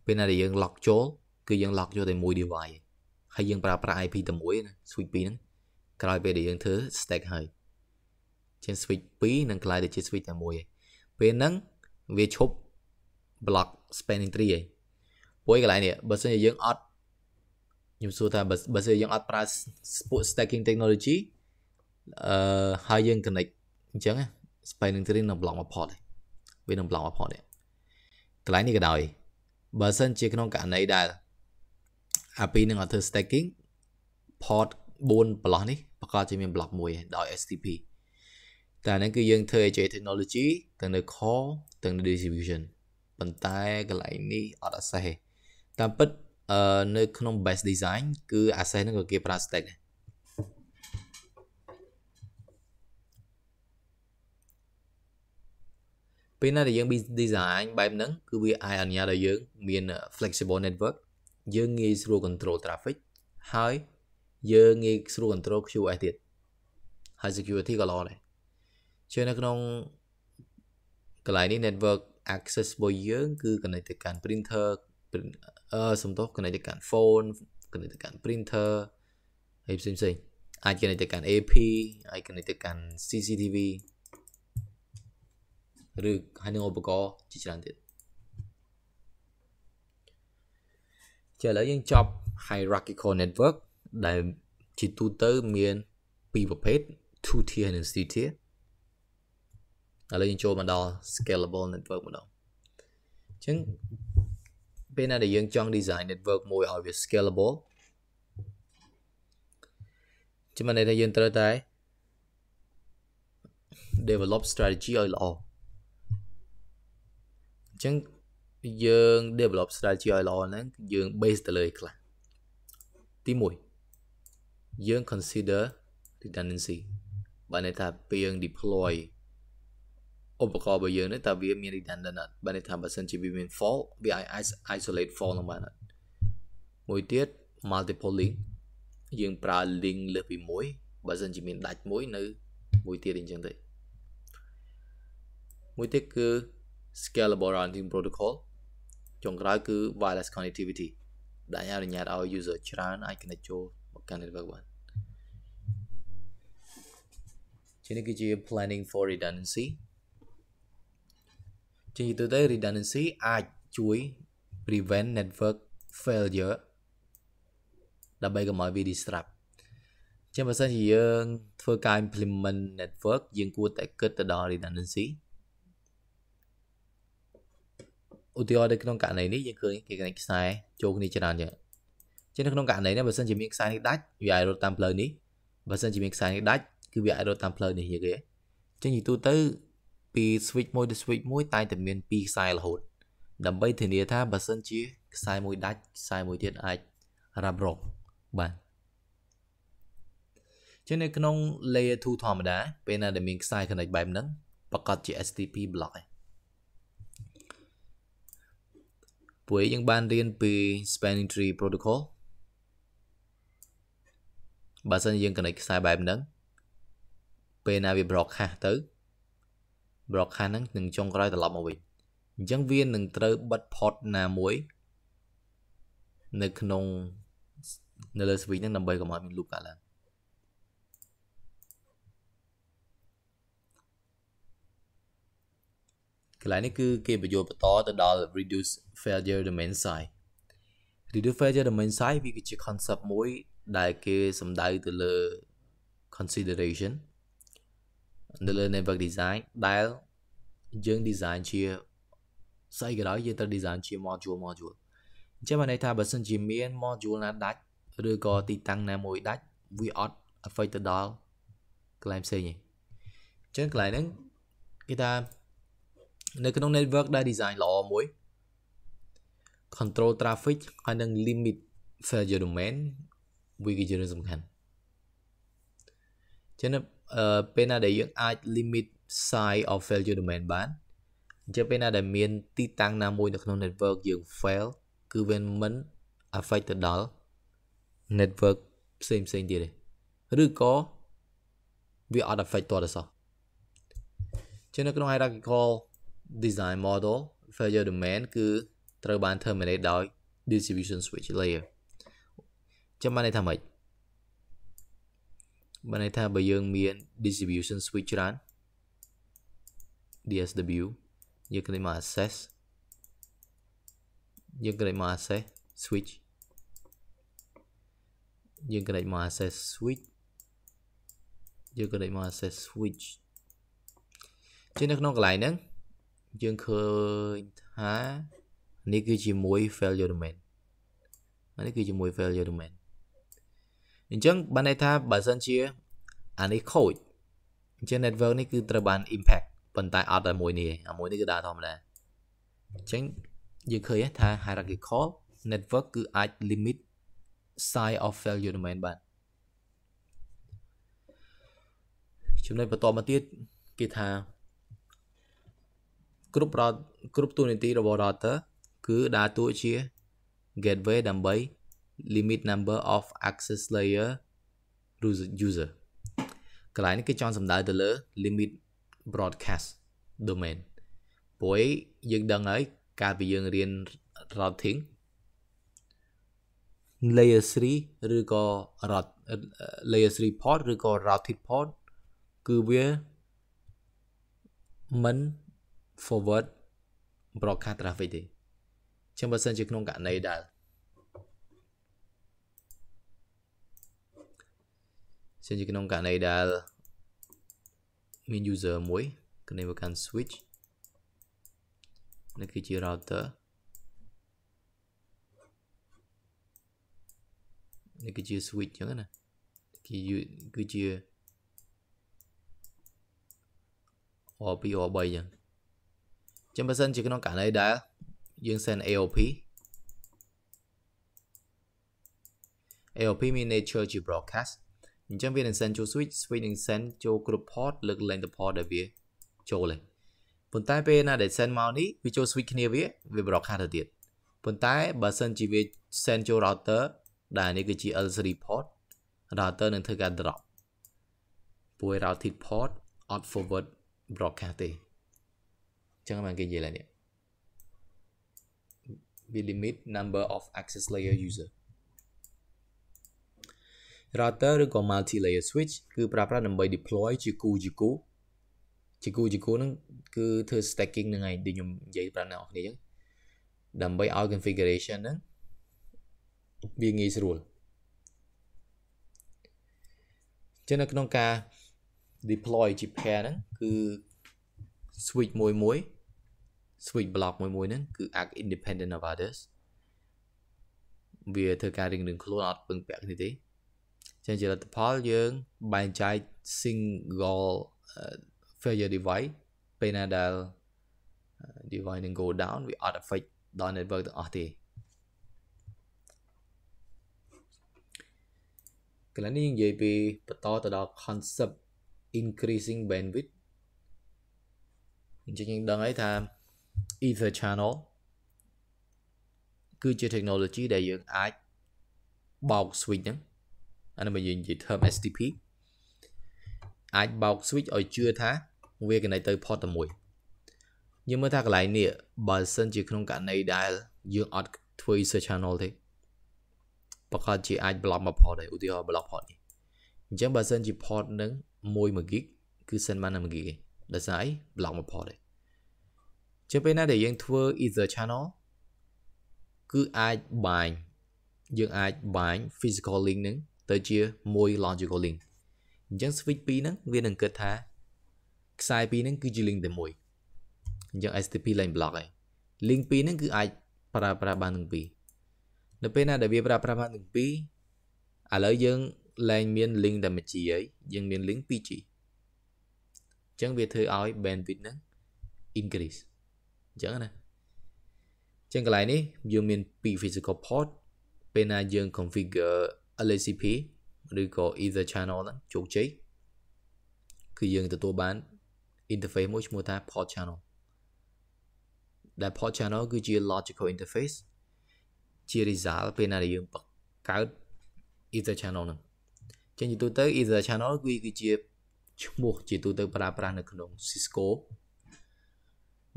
ពេលណាដែលយើង lock ចូលគឺយើង lock ចូលតែមួយ device ហើយយើងប្រើប្រាស់ IP តែមួយណា switch 2ហ្នឹងក្រោយពេលដែលយើងធ្វើ stack ហើយជា switch 2និងក្លាយទៅជា switch តែមួយឯងពេលហ្នឹងវាឈប់ block spanning tree ឯងព្រោះកន្លែងនេះបើសិនជាយើងអត់ខ្ញុំសួរថាបើសិនយើងអត់ប្រើពួក stacking technology អឺហើយយើង connect អញ្ចឹង spanning tree នឹង block មក port វានឹង block មក port នេះកន្លែងនេះក៏ដោយបើសិនជាក្នុងករណីដែលអាពីនឹងអត់ធ្វើ staking port 4ប្លោះនេះប្រកាសជាមានប្លោះមួយដោយ STP តែហ្នឹងគឺយើងធ្វើ AJ technology ទាំងនៅ core ទាំងនៅ distribution ប៉ុន្តែកន្លែងនេះអត់អាសេសទេតាមពិតអឺនៅក្នុង best design គឺអាសេសហ្នឹងក៏គេប្រើ stack ដែរពេលណាដែលយើង design បែបហ្នឹងគឺវាអាចអនុញ្ញាតឲ្យយើង មាន flexible network យើងងាយស្រួល control traffic ហើយយើងងាយស្រួល control QoS ទៀតហើយ security ក៏ល្អដែរជានៅក្នុងកន្លែងនេះ network access របស់យើងគឺ connect ទៅកាន់ printer អឺសំទោស connect ទៅកាន់ phone connect ទៅកាន់ printer ហើយផ្សេងៗអាច connect ទៅកាន់ AP អាច connect ទៅកាន់ CCTV ឬហើយនឹងឧបករណ៍ជាច្រើនទៀតជាឥឡូវយើងចប់ hierarchical network ដែលជាទូទៅមានពីរប្រភេទ two tier និង three tier ឥឡូវយើងចូលមកដល់ scalable network ម្ដងអញ្ចឹងពេលណាដែលយើងចង់ design network មួយឲ្យវា scalable ចាំន័យថាយើងត្រូវតែ develop strategy ឲ្យល្អអញ្ចឹងយើង develop strategy ឲ្យល្អហ្នឹងយើង base ទៅលើខ្លះទី1យើង consider redundancy បើន័យថាពេលយើង deploy ឧបករណ៍របស់យើងនេះតើវាមាន redundant អត់បើន័យថាបើសិនជាវាមាន fault វាអាច isolate fault ហ្នឹងបានអត់មួយទៀត multiple link យើងប្រើ link លើសពីមួយបើសិនជាមានដាច់មួយនៅមួយទៀតអញ្ចឹងទៅមួយទៀតគឺ scalable routing protocol ចុងក្រោយគឺ wireless connectivity ដែលអនុញ្ញាតឲ្យ user ច្រើនអាច connect ចូលមកកាន់ network បានជានេះគឺជា planning for redundancy ជាទូទៅ redundancy អាចជួយ prevent network failure ដើម្បីកុំឲ្យវា disrupt ចឹងបើសិនជាយើងធ្វើការ implement network យើងគួរតែគិតទៅដល់ redundancy ឧទាហរណ៍នៅក្នុងករណីនេះយើងឃើញគេកខ្សែចូលគ្នាច្រើនយ៉ាងចឹងនៅក្នុងករណីនេះបើសិនជាមានខ្សែនេះដាច់វាអាចរត់តាមផ្លូវនេះបើសិនជាមានខ្សែនេះដាច់គឺវាអាចរត់តាមផ្លូវនេះយគេចឹងនិយាយទូទៅពី switch មួយទៅ switch មួយតែតែមាន2ខ្សែរហូតដើម្បីធានាថាបើសិនជាខ្សែមួយដាច់ខ្សែមួយទៀតអាចរ៉ាប់រងបាទចឹងនៅក្នុង layer 2ធម្មតា ពេលណាដែលមានខ្សែ connect បែបហ្នឹងប្រកាសជា STP block ឯងពួកយើងបានរៀនពី spanning tree protocol បើសិនយើងកណិតខ្សែបែបហ្នឹងពេលណាវា broadcast ទៅ broadcast ហ្នឹងនឹងចុងក្រោយត្រឡប់មកវិញអញ្ចឹងវានឹងត្រូវបិទ port ណាមួយ នៅក្នុងនៅលើ switch ហ្នឹងដើម្បីកុំឲ្យមាន loop កើតឡើងកន្លែងនេះគឺគេបញ្ចូលបន្តទៅដល់ reduce failure the main side thì រីដូច failure the main side វាគឺជា concept mới đại đại មួយដែលគេសំដៅទៅលើ consideration នៅលើ network design đại ដែលយើង design cái đó, ta design ជា module module អញ្ចឹងបានន័យថាបើសិនជាមាន module là we ought affect the claim say nhỉ, nữa, ta cái network ដែល design ល្អមួយ control traffic ហើយនិង limit failure domain វាគឺជារឿងសំខាន់ចឹងពេលណាដែលយើងអាច limit size of failure domain បានអញ្ចឹងពេលណាដែលមានទីតាំងណាមួយនៅក្នុង network យើង fail គឺវាមិន affect ទៅដល់ network ផ្សេងផ្សេងទៀតទេឬក៏វាអត់ affect ទាល់តែសោះចឹងនៅក្នុង hierarchical design model failure domain គឺត្រូវបាន terminate ដោយ distribution switch layer ចាំបានន័យថាម៉េចបានន័យថាបើយើងមាន distribution switch ច្រើន DSW យើងគ្រាន់តែមក access យើងគ្រាន់តែមក access switch យើងគ្រាន់តែមក access switch យើងគ្រាន់តែមក access switch ជានៅក្នុងកន្លែងហ្នឹងយើងឃើញថានេះគឺជាមួយ failure domain អានេះគឺជាមួយ failure domain អញ្ចឹងបានន័យថាបើសិនជាអានេះ code អញ្ចឹង network នេះគឺត្រូវបាន impact ប៉ុន្តែអត់តែមួយនេះអាមួយនេះគឺដើរធម្មតាអញ្ចឹងយើងឃើញថា hierarchical network គឺអាច limit size of failure domain បានចំណុចបន្តមកទៀតគេថាគ្រប់ route គ្រប់ទូនីតិរបស់ router គឺដើរតួជា gateway ដើម្បី limit number of access layer user កន្លែងនេះគឺចង់សំដៅទៅលើ limit broadcast domain ព្រោះយើងដឹងហើយកាលពីយើងរៀន routing layer 3ឬក៏ route layer 3 port ឬក៏ routed port គឺវាមិន forward broadcast traffic ទេចឹងបើសិនជាក្នុងករណីដែលសិនជាក្នុងករណីដែលមាន user មួយគ្នាវាកាន់ switch នេះគឺជា router នេះគឺជា switch ចឹងណាគឺគឺជា or 2 or 3ចឹងចឹងបើសិនជាក្នុងករណីដែលយើង send AOP AOP មាន nature ជា broadcast អញ្ចឹងវានឹង send ចូល switch switch នឹង send ចូលគ្រប់ port លើកលែងទៅ port ដែលវាចូលទេប៉ុន្តែពេលណាដែល send មកនេះវាចូល switch គ្នាវា វា broadcast ទៅទៀតប៉ុន្តែ បើសិនជាវា send ចូល router ដែលនេះគឺជា L3 port router នឹងធ្វើការ drop ពួយ routing port អត់ forward broadcast ទេអញ្ចឹងបានគេនិយាយឡើយនេះ we limit number of access layer user router ឬក៏ multi layer switch គឺប្រើប្រាស់ដើម្បី deploy ជាគូជាគូជាគូជាគូហ្នឹងគឺធ្វើ stacking ហ្នឹងឯងដូចខ្ញុំនិយាយប្រាប់អ្នកនរគ្នាអញ្ចឹងដើម្បីឲ្យ configuration ហ្នឹងវាងាយស្រួលចឹងនៅក្នុងការ deploy ជា pair ហ្នឹងគឺ switch មួយមួយ switch block មួយមួយហ្នឹងគឺ act independent of others វាធ្វើការរៀងៗខ្លួនអត់ពឹងពាក់គ្នាទេចឹងជាលទ្ធផលយើងបែងចែក single failure device ពេលណាដែល device នឹង go down វាអត់ affect ដល់ network ទាំងអស់ទេកន្លែងនេះនិយាយពីបន្តទៅដល់ concept increasing bandwidth អញ្ចឹងយើងដឹងហើយថា Ether Channel គឺជា technology ដែលយើងអាចបោក switch ហ្នឹងអានេះបើយើងនិយាយ term STP អាចបោក switch ឲ្យជឿថាវា connect ទៅ port តែមួយ យើងមើលថាកន្លែងនេះបើសិនជាក្នុងករណីដែលយើងអត់ធ្វើ user channel ទេប្រកាសជាអាច block មក port ដែរឧទាហរណ៍ block port នេះអញ្ចឹងបើសិនជា port នឹង1 1 gig គឺ send បាន1 gig ទេដោយសារអី block មក port ដែរចឹងពេលណាដែលយើងធ្វើ either channel គឺអាចបាញ់យើងអាចបាញ់ physical link នឹងទៅជាមួយ logical link អញ្ចឹង switch ពីរហ្នឹងវានឹងគិតថាខ្សែពីរហ្នឹងគឺជា link តែមួយអញ្ចឹង STP line block ហើយ link ពីរហ្នឹងគឺអាចប្រើប្រាស់បានទាំងពីរនៅពេលណាដែលវាប្រើប្រាស់បានទាំងពីរឥឡូវយើងឡើងមាន link តែមួយ G ហើយយើងមាន link 2G អញ្ចឹងវាធ្វើឲ្យ bandwidth ហ្នឹង increase អញ្ចឹងណាចឹងកន្លែងនេះយើងមាន2 physical port ពេលណាយើង configure LACP ឬក៏ ether channel ហ្នឹងជោគជ័យគឺយើងទទួលបាន interface មួយឈ្មោះថា port channel ដែល port channel គឺជា logical interface ជា result ពេលណាដែលយើងបង្កើត ether channel ហ្នឹងចឹងនិយាយទៅ ether channel គឺគឺជាឈ្មោះជាទូទៅប្រើប្រាស់នៅក្នុង Cisco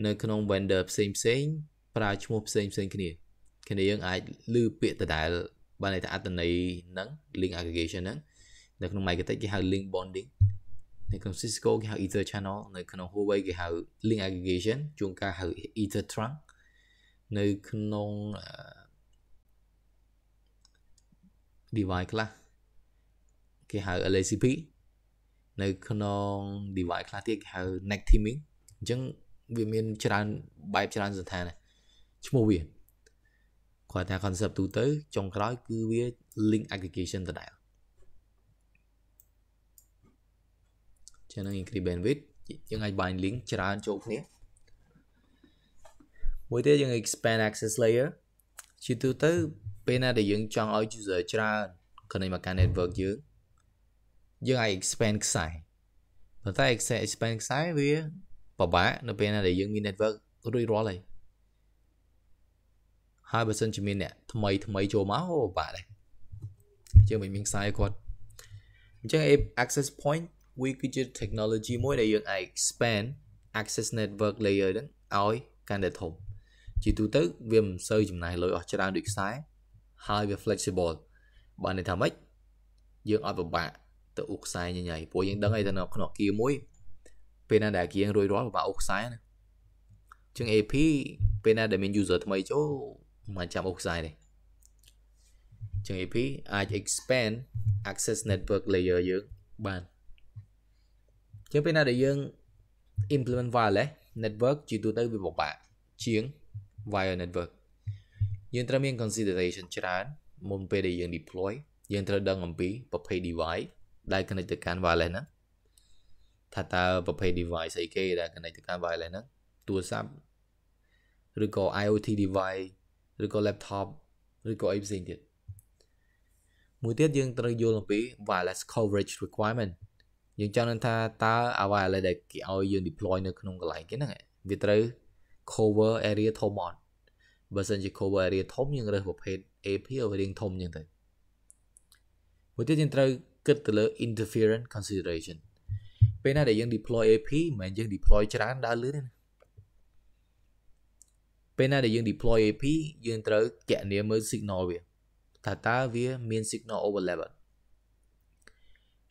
នៅក្នុង vendor ផ្សេងផ្សេងប្រើឈ្មោះផ្សេងផ្សេងគ្នាគ្នាយើងអាចលឺពាក្យដដែលបានន័យថាអត្តន័យហ្នឹង link aggregation ហ្នឹងនៅក្នុង Microtech គេហៅ link bonding នៅក្នុង Cisco គេហៅ Ether channel នៅក្នុង Huawei គេហៅ link aggregation ជួនកាលហៅ Ether trunk នៅក្នុង device ខ្លះគេហៅ LACP នៅក្នុង device ខ្លះទៀតគេហៅ neck teaming អញ្ចឹងវាមានច្រើនបែបច្រើនស្ថានឈ្មោះវាគាត់ថា concept ទូទៅចុងក្រោយគឺវា link aggregation ដដែលចឹងនឹង increase bandwidth យើងអាច bind link ច្រើនចូលគ្នាមួយទៀតយើង expand access layer ជាទូទៅពេលណាដែលយើងចង់ឲ្យ user ច្រើនក្នុងមកកាន់ network យើងយើងអាច expand ខ្សែប៉ុន្តែ expand ខ្សែវាពិបាកនៅពេលណាដែលយើងមាន network រួចរាល់ហើយហើយបើសិនជាមានអ្នកថ្មីថ្មីចូលមកអូពិបាកដែរជាងមិនមានខ្សែគាត់អញ្ចឹង access point វាគឺជា technology មួយដែលយើងអាច expand access network layer ហ្នឹងឲ្យកាន់តែធំជាទូទៅវាមិនសូវចំណាយលុយអស់ច្រើនដូចខ្សែហើយវា flexible បើន័យថាម៉េចយើងអត់ពិបាកទៅអ៊ុខ្សែញញ៉ៃព្រោះយើងដឹងហើយថានៅក្នុងគៀមួយពេលណាដែលគៀងរួយរាល់ពិបាកអូសខ្សែណាជាង AP ពេលណាដែលមាន user ថ្មីចូលមិនចាំអូសខ្សែទេជាង AP អាច expand access network layer យើងបានជាងពេលណាដែលយើង implement wireless network ជាទូទៅវាពិបាកជាង wire network យើងត្រូវមាន consideration ច្រើនមុនពេលដែលយើង deploy យើងត្រូវដឹងអំពីប្រភេទ device ដែល connect ទៅកាន់ wireless ហ្នឹងថាតើប្រភេទ device អីគេដែល connect ទៅកាន់ wireless ហ្នឹងទូរស័ព្ទឬក៏ IoT device ឬក៏ laptop ឬក៏អីផ្សេងទៀតមួយទៀតយើងត្រូវយល់អំពី wireless coverage requirement យើងចង់ដឹងថាតើអ្វីឥឡូវដែលគេឲ្យយើង deploy នៅក្នុងកន្លែងគេហ្នឹងវាត្រូវ cover area ធំអត់បើសិនជា cover area ធំយើងរើសប្រភេទ AP ឲ្យរៀងធំជាងទៅមួយទៀតយើងត្រូវគិតទៅលើ interference consideration ពេលណាដែលយើង deploy AP មិនមែនយើង deploy ច្រើនដើរលឿនទេណាពេលណាដែលយើង deploy AP យើងត្រូវគណនាមើល signal វាថាតើវាមាន signal overlap អត់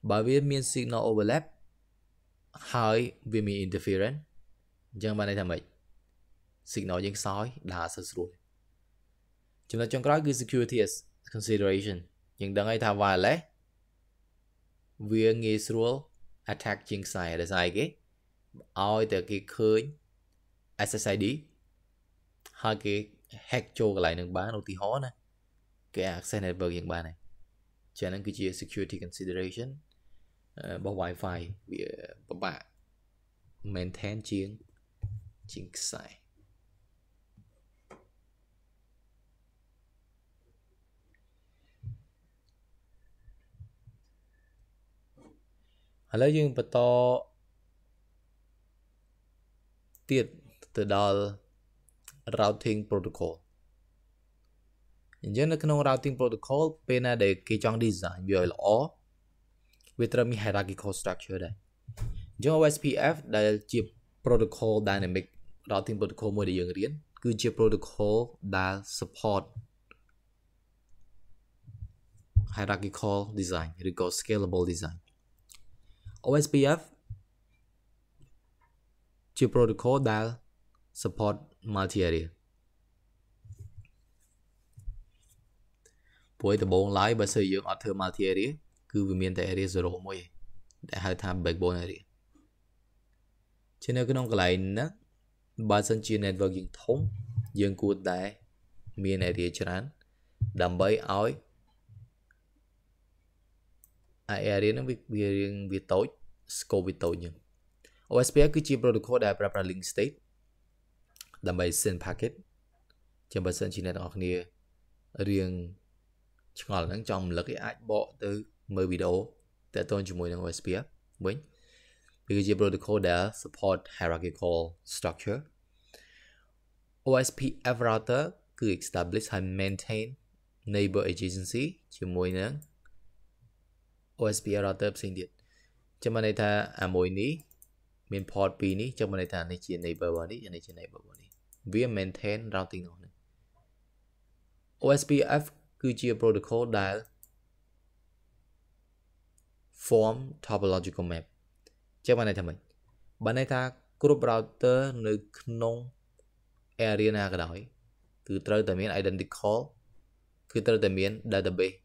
បើវាមាន signal overlap ហើយវាមាន interference អញ្ចឹងបានន័យថាម៉េច signal យើងខ្សោយដើរសើស្រួលចំណុចចុងក្រោយគឺ security as consideration យើងដឹងហើយថា wireless វាងាយស្រួល attack ជាងខ្សែដោយសារអីគេឲ្យតែគេឃើញ SSID ហើយគេ hack ចូលកន្លែងនឹងបានឧទាហរណ៍ណាគេ access network យ៉ាងបានដែរចឹងហ្នឹងគឺជា security consideration របស់ Wi-Fi វាពិបាក maintain ជាងជាងខ្សែឥឡូវយើងបន្តទៀតទៅដល់ routing protocol អញ្ចឹងនៅក្នុង routing protocol ពេលណាដែលគេចង់ design វាឲ្យល្អវាត្រូវមាន hierarchical structure ដែរអញ្ចឹង OSPF ដែលជា protocol dynamic routing protocol មួយដែលយើងរៀនគឺជា protocol ដែល support hierarchical design ឬក៏ scalable design OSPF ជា protocol ដែល support multi area ព្រោះដំបូងឡើយបើសិនយើងអត់ធ្វើ multi area គឺវាមានតែ area 0មួយដែលហៅថា backbone area ជានៅ ក្នុងកន្លែងហ្នឹងបើសិនជា network យើងធំ យើងគួរតែមាន area ច្រើនដើម្បីឲ្យ area ហ្នឹងវារៀងវាតូច scope វាតូចជាង OSPF គឺជា protocol ដែលប្រើប្រាស់ link state ដើម្បី send packet ចាំបើសិនជាអ្នកទាំងអស់គ្នារៀងឆ្ងល់ហ្នឹងចង់រំលឹកឯអាចបកទៅមើលវីដេអូតាក់ទងជាមួយនឹង OSPF វិញវាគឺជា protocol ដែល support hierarchical structure OSPF router គឺ establish ហើយ maintain neighbor adjacency ជាមួយនឹង OSPF router ផ្សេងទៀតចាំមកន័យថាអាមួយនេះ មាន port 2នេះចាំមកន័យថានេះជា neighbor របស់នេះនេះជា neighbor របស់នេះវា maintain routing នោះ OSPF គឺជា protocol ដែល form topological map ចាំបានន័យថាម៉េចបានន័យថាគ្រប់ router នៅក្នុង area ណាក៏ដោយគឺត្រូវតែមាន identical គឺត្រូវតែមាន database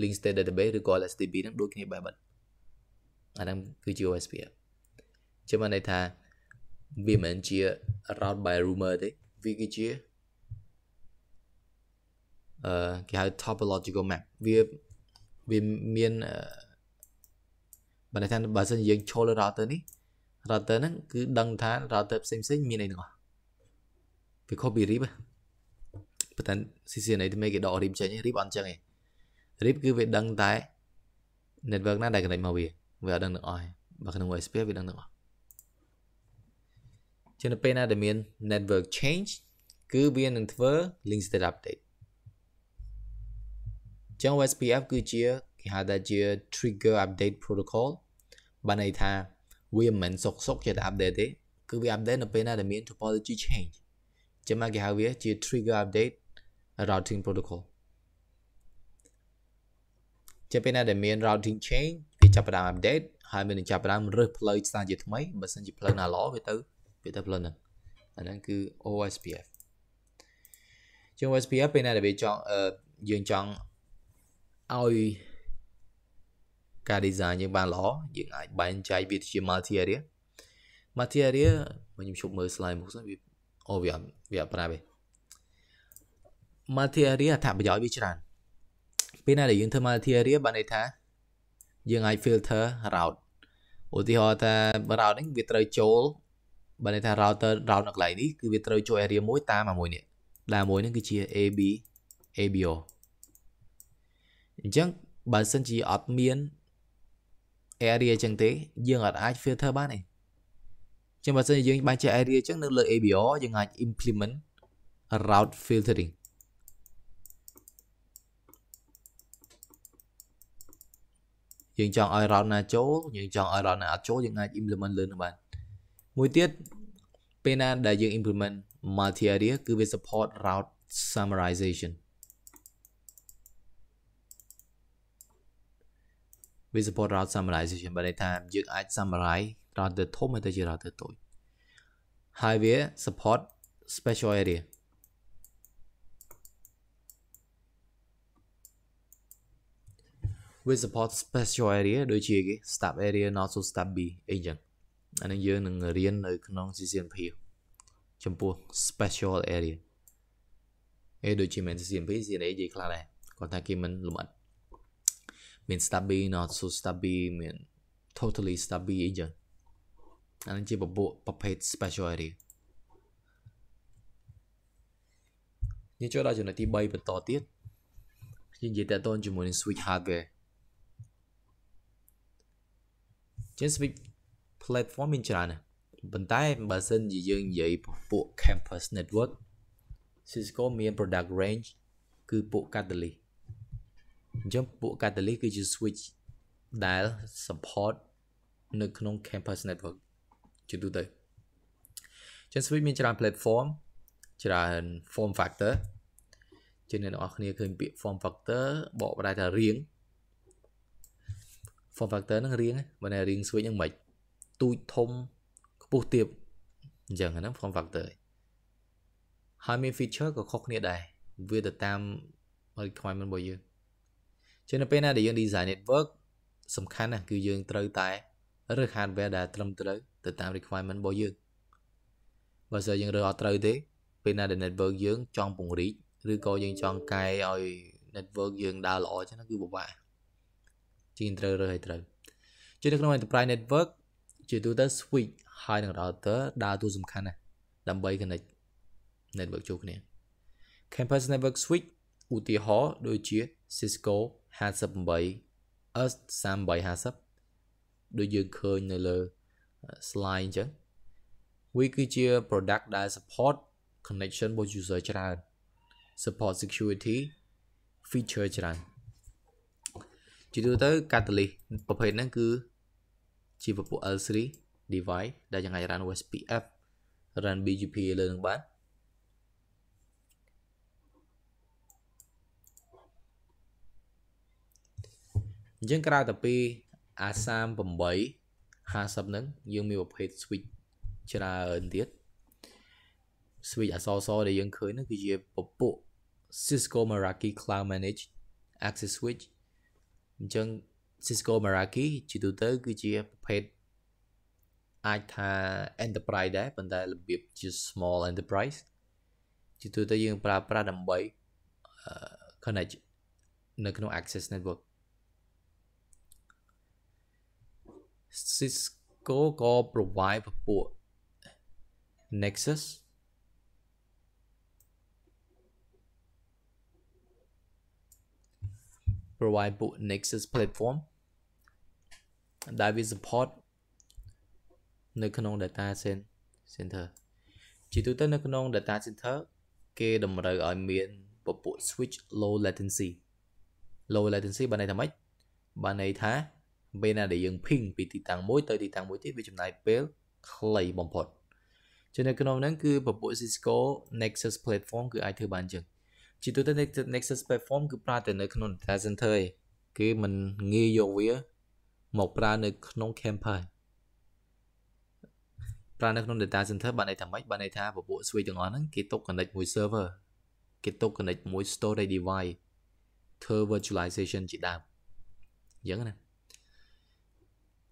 link state database ឬក៏ LSTP ហ្នឹងដូចគ្នាបែបហ្នឹងអាហ្នឹងគឺជា OSP ចាំបានន័យថាវាមិនជា route by rumor ទេវាគឺជាអឺគេហៅ topological map វាវាមានបើន័យថាបើសិនយើងឈល router នេះ router ហ្នឹងគឺដឹងថា router ផ្សេងផ្សេងមានអីទាំងអស់វា copy rip ប៉ុន្តែ CCNA ទៅមេគេដក rip ចេញ rip អត់ចឹងឯង drip គឺវាដឹងតែ network ណាដែល connect មកវាវាអត់ដឹងទាំងអស់បើក្នុង SPS វាដឹងទាំងអស់ជានៅពេលណាដែលមាន network change គឺវានឹងធ្វើ link state update ចឹង OSPF គឺជាគេហៅថាជា trigger update protocol បានន័យថាវាមិនសុកសុកជាតែ update ទេគឺវា update នៅពេលណាដែលមាន topology change ចឹងមកគេហៅវាជា trigger update routing protocol ជាពេលណាដែលមាន routing change វាចាប់ផ្ដើម update ហើយមាននឹងចាប់ផ្ដើមរើសផ្លូវស្ថានជាថ្មីបើសិនជាផ្លូវណាល្អវាទៅវាទៅផ្លូវហ្នឹងអាហ្នឹងគឺ OSPF ជាង OSPF ពេលណាដែលវាចង់យើងចង់ឲ្យការ design យើងបានល្អយើងអាចបែងចែកវាជា multi area multi area មកខ្ញុំជប់មើល slide មុខសិនវាអូវាវាប្រាប់ឯង multi area អត្ថប្រយោជន៍វាច្រើនពេលណាដែលយើងធ្វើ multi-area បានន័យថាយើងអាច filter route ឧទាហរណ៍ថា route នេះវាត្រូវចូលបើន័យថា router route នៅកន្លែងនេះគឺវាត្រូវចូល area មួយ តាមមួយនេះដែលមួយនេះគឺជា AB ABO អញ្ចឹងបើសិនជាអត់មាន area អញ្ចឹងទេ យើងអត់អាច filter បានទេអញ្ចឹងបើសិនជាយើងបែងចែក area អញ្ចឹងនៅលើ ABO យើងអាច implement route filtering យើងចង់ឲ្យ route ណាចូលយើងចង់ឲ្យ route ណាអត់ចូលយើងអាច implement លើនឹងបាន មួយទៀតពេលណាដែលយើង implement multi area គឺវា support route summarization វា support route summarization បើន័យថាយើងអាច summarize router ធំឲ្យទៅជា router តូចហើយវា support special area វា support special area ដូចជាគេ stab area not so stab B អីចឹងអានឹងយើងនឹងរៀននៅក្នុង CCNP ចំពោះ special area អេដូចជា main CCNP CNA និយាយខ្លះដែរគាត់ថាគេមិនលម្អិតមាន stab B not so stab B មាន totally stab B អីចឹងអានឹងជាពពួកប្រភេទ special area យើងចូលដល់ចំណុចទី3បន្តទៀតយើងនិយាយតទៅជាមួយនឹង switch hardware ចឹង Switch platform មានច្រើនណាស់ប៉ុន្តែបើសិនជាយើងនិយាយពួក campus network Cisco មាន product range គឺពួក Catalyst អញ្ចឹងពួក Catalyst គឺជា switch ដែល support នៅក្នុង campus network ជាទូទៅចឹង switch មានច្រើន platform ច្រើន form factor ជាអ្នកនរអគ្នាឃើញ ពាក្យ form factor បកប្រែថារាង form factor ហ្នឹងរៀងបើណែរៀង switch ហ្នឹងមិនទូចធំខ្ពស់ទាបអញ្ចឹងហ្នឹង form factor ហើយមាន feature ក៏ខុសគ្នាដែរវាទៅតាម requirement របស់យើងចឹងនៅពេលណាដែលយើង design network សំខាន់ណាស់គឺយើងត្រូវតែរើស hardware ដែលត្រឹមត្រូវទៅតាម requirement របស់យើងបើស្អីយើងរើសអត់ត្រូវទេពេលណាដែល network យើងចង់ពង្រីកឬក៏យើងចង់កែឲ្យ network យើងដើរល្អចឹងគឺពិបាកជាងត្រូវរើសឲ្យត្រូវជានៅក្នុង enterprise network ជាទូទៅ switch ហើយនឹង router ដើរតួសំខាន់ណាស់ដើម្បី connect network ចូលគ្នា campus network switch ឧទាហរណ៍ដូចជា Cisco 58 US 3850ដូចយើងឃើញនៅលើ slide អញ្ចឹងវាគឺជា product ដែល support connection របស់ user ច្រើន support security feature ច្រើនជាទូទៅ catalyst ប្រភេទហ្នឹងគឺជាពពក L3 device ដែលយ៉ាងអាច run OSPF run BGP លើនឹងបានអញ្ចឹងក្រៅតែពី A38 50ហ្នឹងយើងមានប្រភេទ switch ច្រើនទៀត switch អសសដែលយើងឃើញហ្នឹងគឺជាពពក Cisco Meraki Cloud Managed Access Switch អញ្ចឹង Cisco Meraki ជាទូទៅគឺជាប្រភេទអាចថា enterprise ដែរប៉ុន្តែរបៀបជា small enterprise ជាទូទៅយើងប្រើប្រាស់ដើម្បី connect នៅក្នុង access network Cisco ក៏ provide ពពួក Nexus provide boot Nexus platform ដែលវា support នៅក្នុង data center ជាទូទៅនៅក្នុង data center គេតម្រូវឲ្យមានពពួក switch low latency low latency បានន័យថាម៉េចបានន័យថាពេលណាដែលយើង ping ពីទីតាំងមួយទៅទីតាំងមួយទៀតវាចំណាយពេលខ្លីបំផុតជានៅក្នុងហ្នឹងគឺពពួក Cisco Nexus platform គឺអាចធ្វើបានជាងជាទូទៅ Nexus platform គឺប្រើតែនៅក្នុង data center ឯងគឺมันងាយយកវា មកប្រើនៅក្នុង campus ប្រើនៅក្នុង data center បានន័យថាម៉េចបានន័យថាពពួក switch ទាំងអស់ហ្នឹងគេទុក connect មួយ server គេទុក connect មួយ storage device ធ្វើ virtualization ជាដើមអញ្ចឹងណា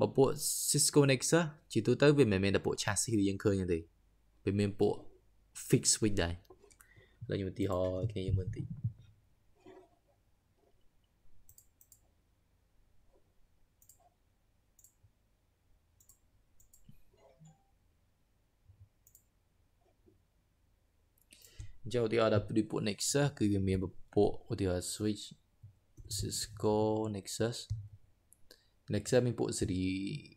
ពពួក Cisco Nexus ជាទូទៅវាមិនមែនតែពួក chassis ដែលយើងឃើញទេវាមានពួក fix switch ដែរ lagi menti ha kena yang menti Jauh dia ada report Nexus ke game yang berpok oh, dia switch Cisco Nexus Nexus min port seri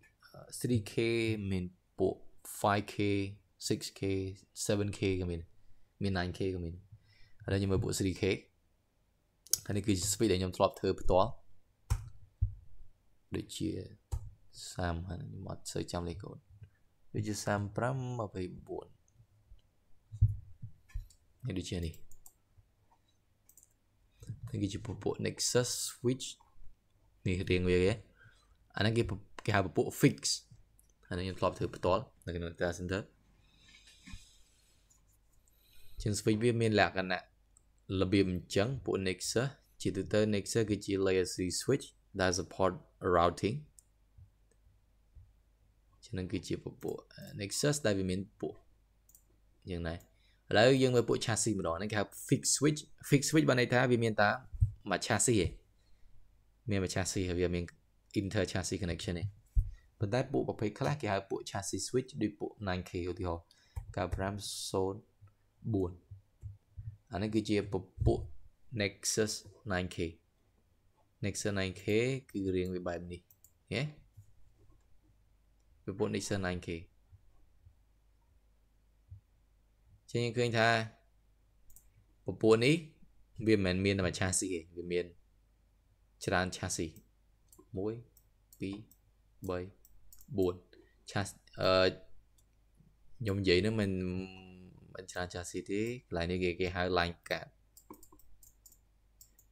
3K min port 5K 6K 7K ke mana មាន 9k ក៏មានឥឡូវខ្ញុំមើលពួក 3k ហើយនេះគឺ switch ដែលខ្ញុំធ្លាប់ធ្វើផ្ទាល់ដូចជា30ហើយខ្ញុំអត់សូវចាំលេខកូដដូចជា35 29នេះដូចជានេះនេះគឺជាពពក Nexus switch នេះរៀងវាគេអាហ្នឹងគេគេហៅពពក fix អានេះខ្ញុំធ្លាប់ធ្វើផ្ទាល់នៅក្នុង data center ជាង Switch វាមានលក្ខណៈរបៀបអញ្ចឹងពួក Nexus ជាទូទៅ Nexus គឺជា legacy switch ដែល support routing ជានឹងគឺជាពពួក Nexus ដែលវាមានពួកយ៉ាងណាឥឡូវយើងមើលពួក chassis ម្ដងនេះគេហៅ fix switch fix switch បានន័យថាវាមានតាមួយ chassis ឯងមានមួយ chassis ហើយវាមាន inter chassis connection ឯងប៉ុន្តែពួកប្រភេទខ្លះគេហៅពួក chassis switch ដូចពួក 9K ឧទាហរណ៍95 4អានេះគឺជាពពួក Nexus 9K Nexus 9K គឺរៀងវាបែបនេះហ៎ពពួក Nexus 9K ចឹងឃើញថាពពួកនេះវាមិនមែនមានតែមួយឆាស៊ីទេវាមានច្រើនឆាស៊ី1 2 3 4ឆាអឺខ្ញុំនិយាយនឹងមិនមិនច្រើនចាស់ CT កន្លែងនេះគេគេហៅ line card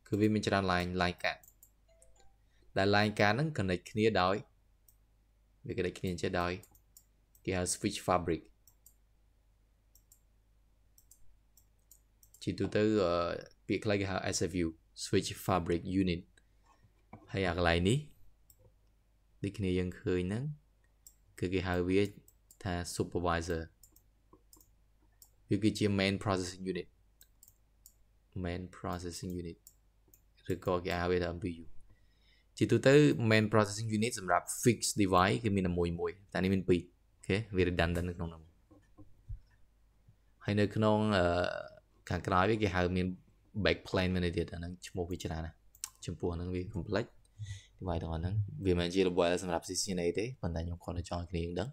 គឺវាមានច្រើន line line card ដែល line card ហ្នឹង connect គ្នាដោយវា connect គ្នាចេះដោយគេហៅ switch fabric ជាទូទៅពាក្យខ្លះគេហៅ SFU switch fabric unit ហើយអាកន្លែងនេះដូចគ្នាយើងឃើញហ្នឹងគឺគេហៅវាថា supervisor វាគឺជា main processing unit main processing unit ឬក៏គេហៅវាថា MPU ជាទូទៅ main processing unit សម្រាប់ fixed device គឺមានតែមួយមួយតែនេះមានពីរអូខេវា redundant នៅក្នុងនោះហើយនៅក្នុងខាងក្រោយវាគេហៅមាន back plane មានទៀតអាហ្នឹងឈ្មោះវាច្រើនណាស់ចំពោះហ្នឹងវា complex device ទាំងអស់ហ្នឹងវាមិនជា level សម្រាប់ CCNA ទេប៉ុន្តែខ្ញុំគាត់ចង់គ្នាយើងដឹង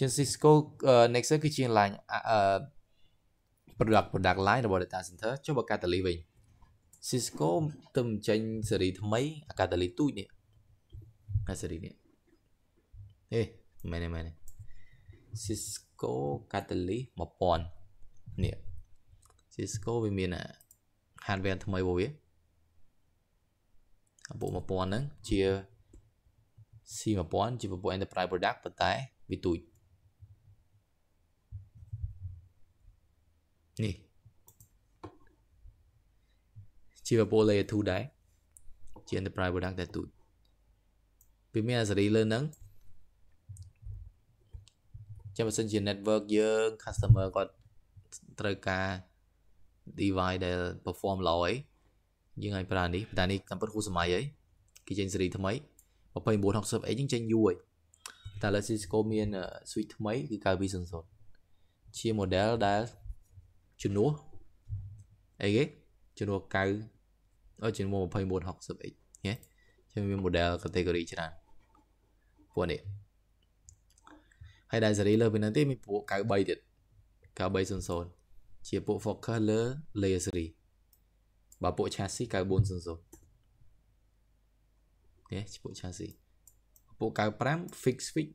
ជាង Cisco Nexus គឺជា line product product line របស់ data center ចុះបើ Catalyst វិញ Cisco ទើបបញ្ចេញស៊េរីថ្មី Catalyst ទូចនេះអាស៊េរីនេះហេមែនមែន Cisco Catalyst 1000នេះ Cisco វាមាន hardware ថ្មីរបស់វាអាពួក1000ហ្នឹងជា C1000 ជាពពួក enterprise product ប៉ុន្តែវាទូចនេះជា Apple Layer 2ដែរជា Enterprise Product តែទូចវាមានអាសេរីលើហ្នឹងចាំបើសិនជា network យើង customer គាត់ត្រូវការ device ដែល perform ល្អអីយើងឲ្យប្រើនេះតែនេះតាមពិតគូសម័យអីគេចេញសេរីថ្មី 2960H ហ្នឹងចេញយូរហើយតែឥឡូវ Cisco មាន switch ថ្មីគឺ Kavi 00ជា model ដែលជំនួសអីគេជំនួស9អឺជំនួស 2460x ហ៎ជាមាន model category ច្រើនពួកនេះហើយដែលសេរីលើពីនឹងទៀតមានពួក93ទៀត9300ជាពួក focus លើ layer series បើពួក chassis 9400នេះជាពួក chassis ពួក95 fix fix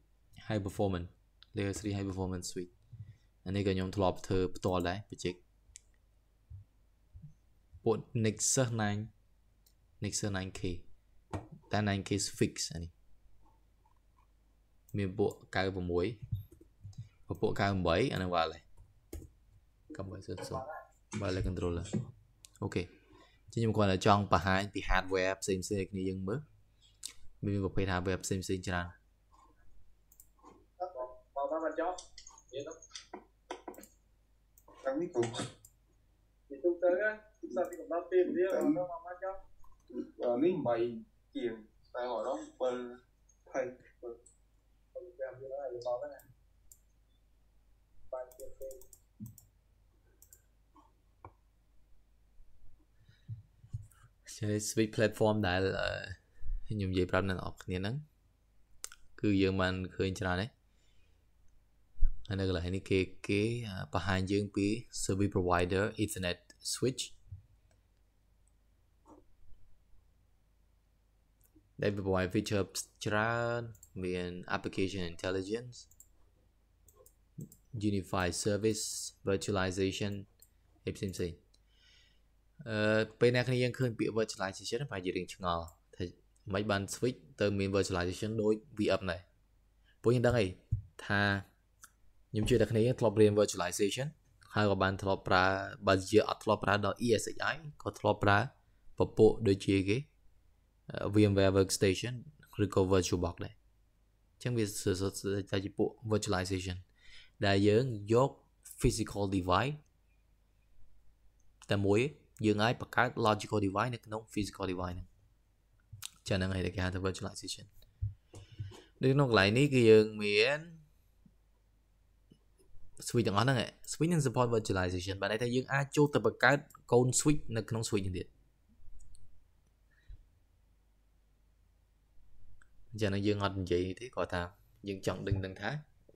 high performance layer 3 high performance suite អានេះក៏ខ្ញុំធ្លាប់ធ្វើផ្ទាល់ដែរបច្ចេកពួក Nexus 9 Nexus 9K តែ 9K fix អានេះមានពួក96ពួក98អានឹងវ៉ាល់ដែរកំបីសុទ្ធសុទ្ធបើលេ controller អូខេចឹងខ្ញុំគាត់តែចង់បង្ហាញពី hardware ផ្សេងផ្សេងគ្នាយើងមើលមានប្រភេទ hardware ផ្សេងផ្សេងច្រើនបើបើចង់ Kamiko. Thì chúng tới á, chúng ta thì cũng bao tiền riêng mà nó mà mắt nhau. Và mình bày tiền, tại hỏi nó bần thầy. Không làm như thế này, nó thế này. Bài tiền tiền. Switch platform ដែលខ្ញុំនិយាយប្រាប់អ្នកនរគ្នាហ្នឹងគឺយើងបានឃើញច្រើនទេហើយនៅកន្លែងនេះគេគេបង្ហាញយើងពី service provider ethernet switch ដែលប្រព័ន្ធ feature ច្រើនមាន application intelligence unified service virtualization ឯផ្សេងផ្សេងអឺពេលអ្នកគ្នាយើងឃើញពាក្យ virtualization ប្រហែលជារឿងឆ្ងល់ថាមិនបាន switch ទៅមាន virtualization ដូច VM ដែរពួកយើងដឹងអីថាខ្ញុំជឿតែគ្នាធ្លាប់រៀន virtualization ហើយក៏បានធ្លាប់ប្រើបើជាអត់ធ្លាប់ប្រើដល់ ESXi ក៏ធ្លាប់ប្រើពពកដូចជាគេ VMware Workstation ឬក៏ VirtualBox ដែរអញ្ចឹងវាតែជាពួក virtualization ដែលយើងយក physical device តែមួយយើងអាចបង្កើត logical device នៅក្នុង physical device ហ្នឹងចឹងហ្នឹងហើយគេហៅថា virtualization នៅក្នុងកន្លែងនេះគឺយើងមាន switch ទាំងអស់ហ្នឹង switch នឹង support virtualization បានន័យថាយើងអាចចូលទៅបង្កើតកូន switch នៅក្នុង switch នេះទៀតអញ្ចឹងយើងអត់និយាយទេគាត់ថា យើងចង់ដឹងដឹងថា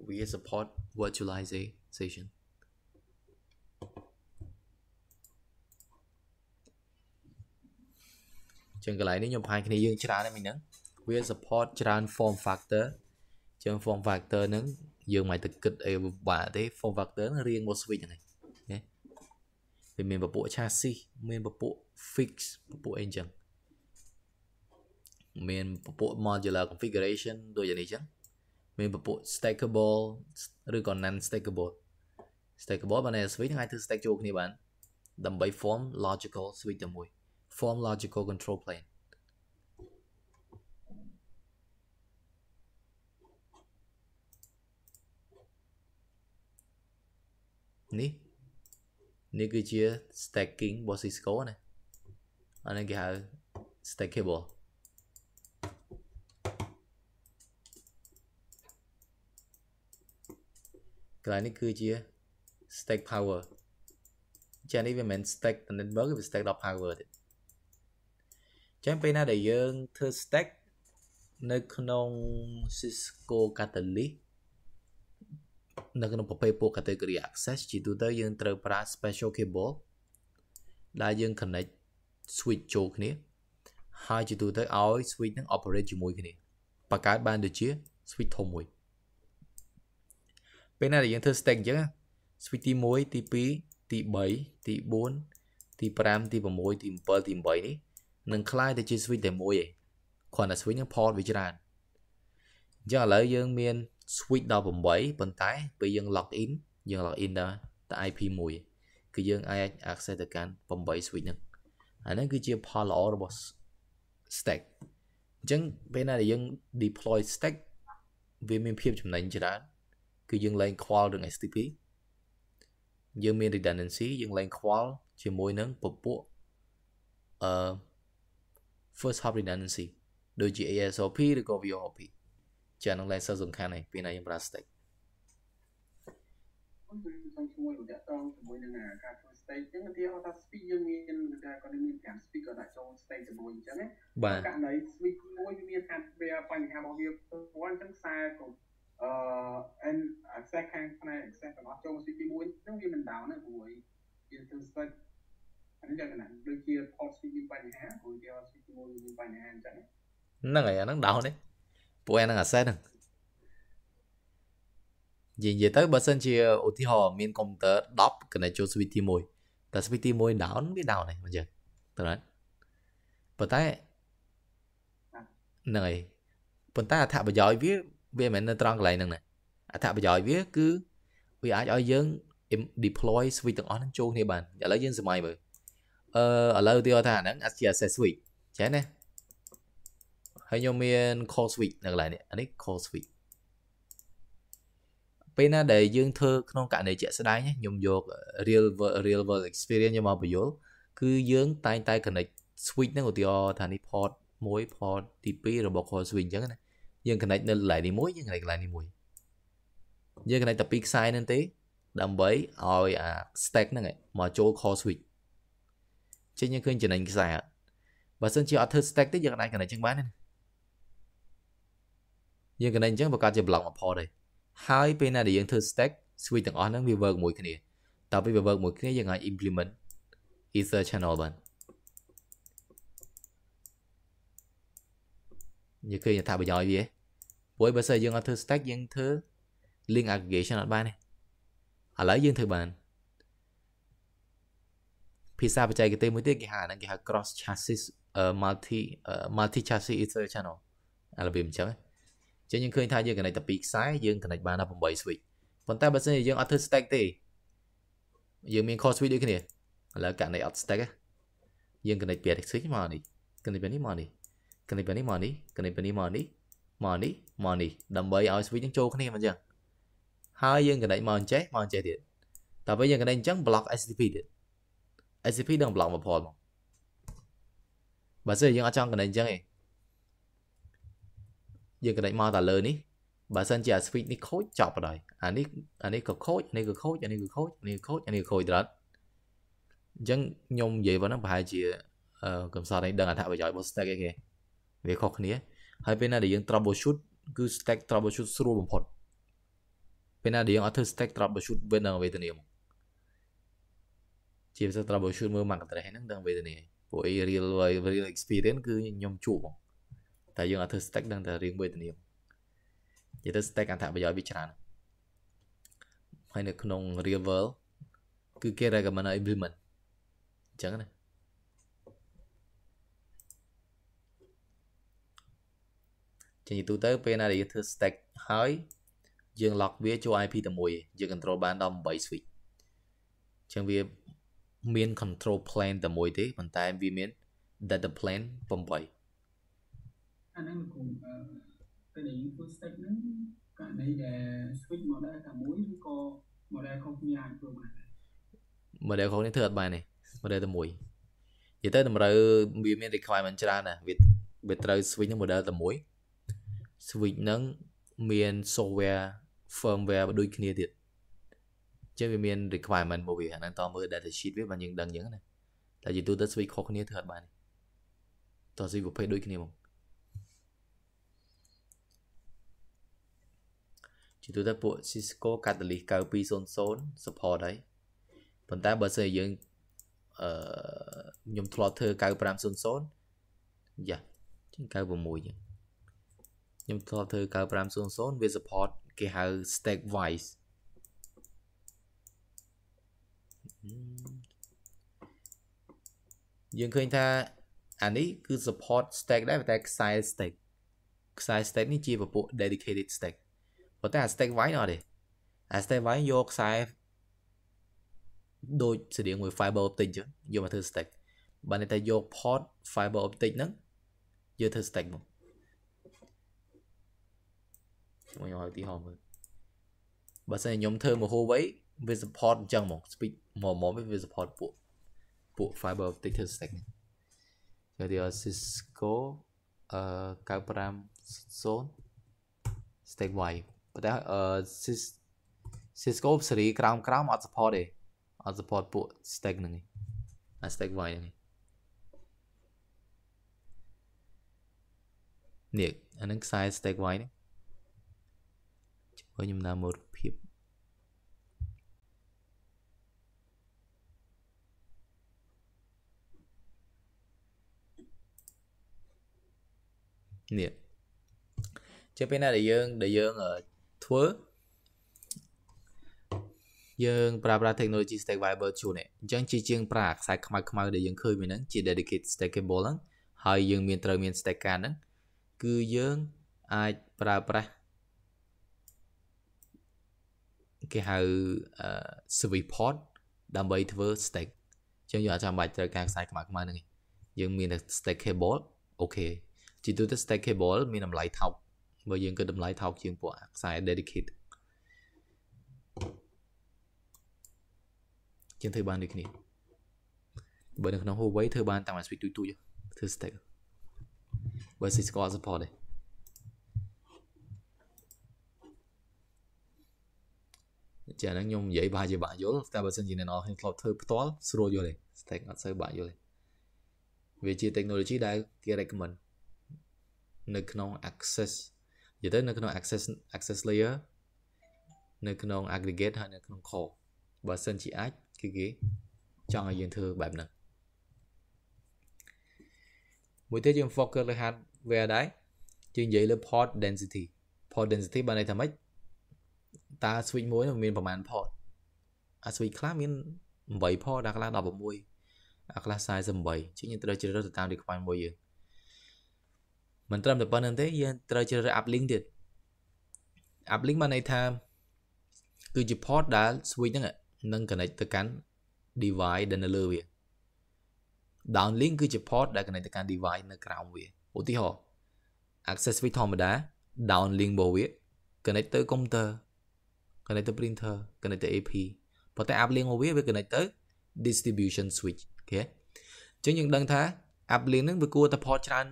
វា support virtualization ចឹងកន្លែងនេះខ្ញុំផាយគ្នាយើងច្រើនណាស់មិញហ្នឹងវា support ច្រើន form factor ចឹង form factor ហ្នឹងយើងមិនទៅគិតអីពិបាកទេ form factor នឹងរៀងមក switch ហ្នឹងណាវាមានពពួក chassis មានពពួក fix ពពួកអីចឹងមានពពួក modular configuration ដូចយ៉ាងនេះចឹងមានពពួក stackable ឬក៏ non stackable stackable បានតែ switch ហ្នឹងអាចធ្វើ stack ចូលគ្នាបាន ដើម្បី form logical switch តែមួយ form logical control plane នេះនេះគឺជា stacking របស់ Cisco ណាអានេះគេហៅ stackable កន្លែងនេះគឺជា stack power ចានេះវាមិនមែន stack តែ network វា stack ដល់ power ទៀតចឹងពេលណាដែលយើងធ្វើ stack នៅក្នុង Cisco Catalyst នៅក្នុងប្រភេទពួក category access ជាទូទៅយើងត្រូវប្រើ special cable ដែលយើង connect switch ចូលគ្នា ហើយជាទូទៅឲ្យ switch នឹង operate ជាមួយគ្នាបង្កើតបានដូចជា switch ធំមួយពេលណាដែលយើងធ្វើ stack អញ្ចឹង switch ទី1ទី2ទី3ទី4ទី5ទី6ទី7ទី8នេះនឹងคล้ายទៅជា switch តែមួយឯងគ្រាន់តែ switch នឹង port វាច្រើនអញ្ចឹងឥឡូវយើងមាន switch ដល់8ប៉ុន្តែពេលយើង log in យើង log in ដល់តែ IP មួយគឺយើងអាច access ទៅកាន់8 switch ហ្នឹងអាហ្នឹងគឺជាផលល្អរបស់ stack អញ្ចឹងពេលណាដែលយើង deploy stack វាមានភាពចំណេញច្រើនគឺយើងលែងខ្វល់រឿង HTTP យើងមាន redundancy យើងលែងខ្វល់ជាមួយនឹងពពួកអឺ first hop redundancy ដូចជា ASOP ឬក៏ VOP ចានឹងឡើងសិស្សសំខាន់ហើយពីណាយើងប្រើ stack ខ្ញុំចង់ជួយលោកអ្នកត្រង់ជាមួយនឹងការធ្វើ stage ហ្នឹងឧទាហរណ៍ថា speed យើងមានដូចថាគាត់មាន5 speed គាត់ដាក់ចូល stage ជាមួយអញ្ចឹងណាបាទករណី speed មួយវាមាន hardware បញ្ហារបស់វាព្រោះអញ្ចឹងខ្សែក៏អឺ and access ខាងផ្នែក access របស់ចូល speed ទី1ហ្នឹងវាមិន down ទេព្រោះយើងធ្វើ stage អានេះយ៉ាងណាដូចជា port speed មានបញ្ហាព្រោះវា speed ទី1មានបញ្ហាអញ្ចឹងហ្នឹងហើយអាហ្នឹង down ទេពួកឯងនឹងអាសេសហ្នឹងនិយាយទៅបើសិនជាឧទាហរណ៍មានកុំព្យូទ័រ10 connect ចូល switch ទី1តែ switch ទី1 down វា down ហ្នឹងអញ្ចឹងត្រូវហើយប៉ុន្តែហ្នឹងហើយប៉ុន្តែអត្ថប្រយោជន៍វាវាមិនមែននៅត្រង់កន្លែងហ្នឹងណាអត្ថប្រយោជន៍វាគឺវាអាចឲ្យយើង deploy switch ទាំងអស់ហ្នឹងចូលគ្នាបានឥឡូវយើងសម័យមើលអឺឥឡូវទីថាហ្នឹងអាចជា access switch ចេះណាហើយខ្ញុំមាន call switch នៅកន្លែងនេះអានេះ call switch ពេលណាដែលយើងធ្វើក្នុងករណីជាក់ស្ដែងខ្ញុំយក real real world experience ខ្ញុំមកបញ្យល់គឺយើងតែងតែ connect switch ហ្នឹងឧទាហរណ៍ថានេះ port 1 port ទី2របស់ call switch អញ្ចឹងណាយើង connect នៅកន្លែងនេះមួយយើង connect កន្លែងនេះមួយយើង connect តែពីរខ្សែហ្នឹងទេដើម្បីឲ្យអា stack ហ្នឹងមកចូល call switch ចេញយើងឃើញចំណេញខ្សែបើសិនជាអត់ធ្វើ stack ទេយើងអាច connect ជាងបានណាយើងកណេអញ្ចឹងប្រកាសជា block មកផតហើយហើយពេលណាដែលយើងធ្វើ stack switch ទាំងអស់ហ្នឹងវា work មួយគ្នាតើពេលវា work មួយគ្នាយើងអាច implement ether channel បានយើងឃើញថាប្រយោជន៍វាព្រោះបើសិនយើងអត់ធ្វើ stack យើងធ្វើ link aggregation អត់បានទេឥឡូវយើងធ្វើបានភាសាបច្ចេកទេសមួយទៀតគេហៅហ្នឹងគេហៅ cross chassis multi multi chassis ether channel អារបៀបអញ្ចឹងចឹងយើងឃើញថាយើង connect តែ2ខ្សែយើង connect បាន18 switch ប៉ុន្តែបើសិនជាយើងអត់ធ្វើ stack ទេយើងមាន core switch ដូចគ្នាឥឡូវករណីអត់ stack យើង connect ពី switch មកនេះ connect ពីនេះមកនេះ connect ពីនេះមកនេះ connect ពីនេះមកនេះមកនេះមកនេះដើម្បីឲ្យ switch នឹងចូលគ្នាមកចឹងហើយយើង connect មកអញ្ចេះមកអញ្ចេះទៀតតែពេលយើង connect អញ្ចឹង block STP ទៀត STP នឹង block មកផលមកបើសិនយើងអត់ចង់ connect អញ្ចឹងឯងយើងកណិចមកតែលើនេះបើសិនជាអា switch នេះខូចចប់បណ្ដោយអានេះអានេះក៏ខូចអានេះក៏ខូចអានេះក៏ខូចអានេះខូចអានេះខូចត្រត់អញ្ចឹងខ្ញុំនិយាយប៉ុណ្ណឹងប្រហែលជាកំសត់ឲ្យដឹងអត្ថប្រយោជន៍របស់ stack អីគេវាខុសគ្នាហើយពេលណាដែលយើង troubleshoot គឺ stack troubleshoot ស្រួលបំផុតពេលណាដែលយើងអត់ធ្វើ stack troubleshoot វិញនឹងវេទនាមកជាពិសេស troubleshoot មើល marketing ហ្នឹងដឹងវេទនាពួកអី real real experience គឺខ្ញុំជួបហ្មងតែយើងអត់ធ្វើ stack ដឹងតែរឿងវេទនានិយាយទៅ stack អត្ថប្រយោជន៍វាច្រើនហើយនៅក្នុង real world គឺគេ recommend ឲ្យ implement អញ្ចឹងណាចឹងយូរទៅ ពេលណាដែលយើងធ្វើ stack ហើយយើង lock វាចូល IP តែមួយយើង control បានដល់8 switch ចឹងវាមាន control plane តែមួយទេប៉ុន្តែវាមាន data plane 8អាហ្នឹងលោកគ្រូពេលដែលយើងធ្វើ stack ហ្នឹងករណីដែល switch model តែមួយឬក៏ model ខុសគ្នាអាចធ្វើបានដែរ model ខុសគ្នាធ្វើអត់បានទេ model តែមួយនិយាយទៅតម្រូវវាមាន requirement ច្រើនណាស់វាវាត្រូវ switch នឹង model តែមួយ switch នឹងមាន software firmware ដូចគ្នាទៀតចឹងវាមាន requirement មកវាអាហ្នឹងតមើល data sheet វាបានយើងដឹងចឹងណាតែជាទូទៅ switch ខុសគ្នាធ្វើអត់បានទេតោះស៊ីប្រភេទដូចគ្នាមកជាទូទៅពួក Cisco Catalyst 9200 support ហើយប៉ុន្តែបើសិនជាយើងអឺខ្ញុំធ្លាប់ធ្វើ9500យ៉ាជាង96ចឹងខ្ញុំធ្លាប់ធ្វើ9500វា support គេហៅ stack wise យើងឃើញថាអានេះគឺ support stack ដែរតែខ្សែ stack ខ្សែ stack នេះជាពពួក dedicated stack ប៉ុន្តែអា stake wine អត់ទេអា stake wine យកខ្សែដូចស្រៀងមួយ fiber optic ចឹងយកមកធ្វើ stake បើនេះតែយក port fiber optic ហ្នឹងយកធ្វើ stake មកខ្ញុំយកឧទាហរណ៍មើលបើសិនខ្ញុំធ្វើមក Huawei វា support អញ្ចឹងហ្មង speed មកមកវា support ពួកពួក fiber optic ធ្វើ stake ហ្នឹងគេយក Cisco អឺ950 stake wire ប៉ុន្តែអឺ Cisco ស៊េរីក្រោមក្រោមអត់ support ទេអត់ support ពួក stack ហ្នឹងនេះអា stack wide នេះនេះអានឹងខ្សែ stack wide នេះជួយខ្ញុំដើរមើលរូបភាពនេះជាពេលណាដែលយើងដែលយើងធ្វើយើងប្រើប្រាស់ technology stack viber ជួននេះអញ្ចឹងជាជាងប្រើខ្សែខ្មៅខ្មៅដែលយើងឃើញវាហ្នឹងជា dedicated stackable ហ្នឹងហើយយើងមានត្រូវមាន stacker ហ្នឹងគឺយើងអាចប្រើប្រាស់គេហៅ service port ដើម្បីធ្វើ stack អញ្ចឹងយើងអាចចាំបាច់ត្រូវការខ្សែខ្មៅខ្មៅហ្នឹងយើងមាន stackable អូខេជាទូទៅ stackable មានតម្លៃថោកបើយើងគិតតម្លៃថោកជាងពួកខ្សែ dedicate ជាងធ្វើបានដូចគ្នាបើនៅក្នុង Huawei ធ្វើបាន តាមអា switch ទូចទូចធ្វើ stack បើ Cisco support ទេចាហ្នឹងខ្ញុំនិយាយបាក់ជាបាក់យល់តែបើសិនជាអ្នកនរខ្ញុំធ្លាប់ធ្វើផ្ទាល់ស្រួលយល់ទេ stack អត់សូវបាក់យល់ទេវាជា technology ដែលគេ recommend នៅក្នុង access និយាយទៅនៅក្នុង access access layer នៅក្នុង aggregate ហើយនៅក្នុង core បើសិនជាអាចគឺគេចង់ឲ្យយើងធ្វើបែបហ្នឹងមួយទៀតយើង focus លើ hardware ដែរយើងនិយាយលើ port density port density បានន័យថាម៉េចតើ switch មួយនឹងមានប្រមាណ port អា switch ខ្លះមាន8 port ដល់ខ្លះ16អាខ្លះ48ជាងយើងត្រូវជ្រើសរើសទៅតាម requirement មួយយើងមិនត្រឹមតែប៉ុណ្្នឹងទេយើងត្រូវជ្រើសរើស uplink ទៀត uplink បានន័យថាគឺជា port ដែល switch ហ្នឹងនឹង connect ទៅកាន់ device ដែលនៅលើវា downlink គឺជា port ដែល connect ទៅកាន់ device នៅក្រោមវាឧទាហរណ៍ access switch ធម្មតា downlink របស់វា connect ទៅ computer connect ទៅ printer connect ទៅ AP ប៉ុន្តែ app link របស់វាវា connect ទៅ distribution switch អូខេអញ្ចឹងយើងដឹងថា app link ហ្នឹងវាគួរតែ port ច្រើន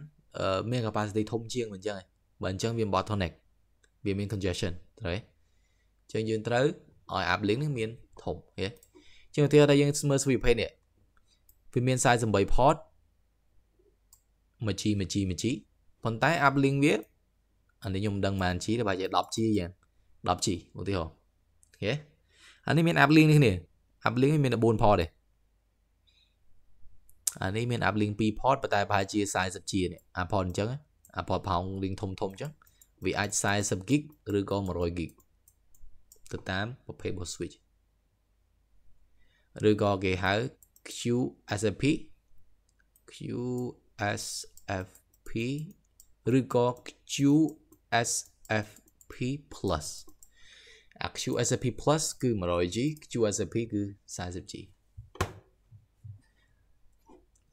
មាន capacity ធំជាងមិនអញ្ចឹងបើអញ្ចឹងវា bottleneck វាមាន congestion ត្រូវទេអញ្ចឹងយើងត្រូវឲ្យ app link នេះមានធំអូខេជាងឧទាហរណ៍យើងមើល switch page នេះវាមាន48 port មួយ G មួយ G មួយ G ប៉ុន្តែ app link វាអានេះខ្ញុំមិនដឹងប៉ុន្មាន G ទេបើជា10 G យ៉ាង10 G ឧទាហរណ៍អូខេអានេះមាន app link នេះគ្នា app link នេះមាន14 port ទេអានេះមាន uplink 2 port ប៉ុន្តែប្រហែលជា40ជានេះអា port អញ្ចឹងអា port ផោង link ធំធំអញ្ចឹងវាអាច40 gig ឬក៏100 gig ទៅតាមប្រភេទរបស់ switch ឬក៏គេហៅ QSFP QSFP ឬក៏ QSFP plus អា QSFP plus គឺ 100G QSFP គឺ 40G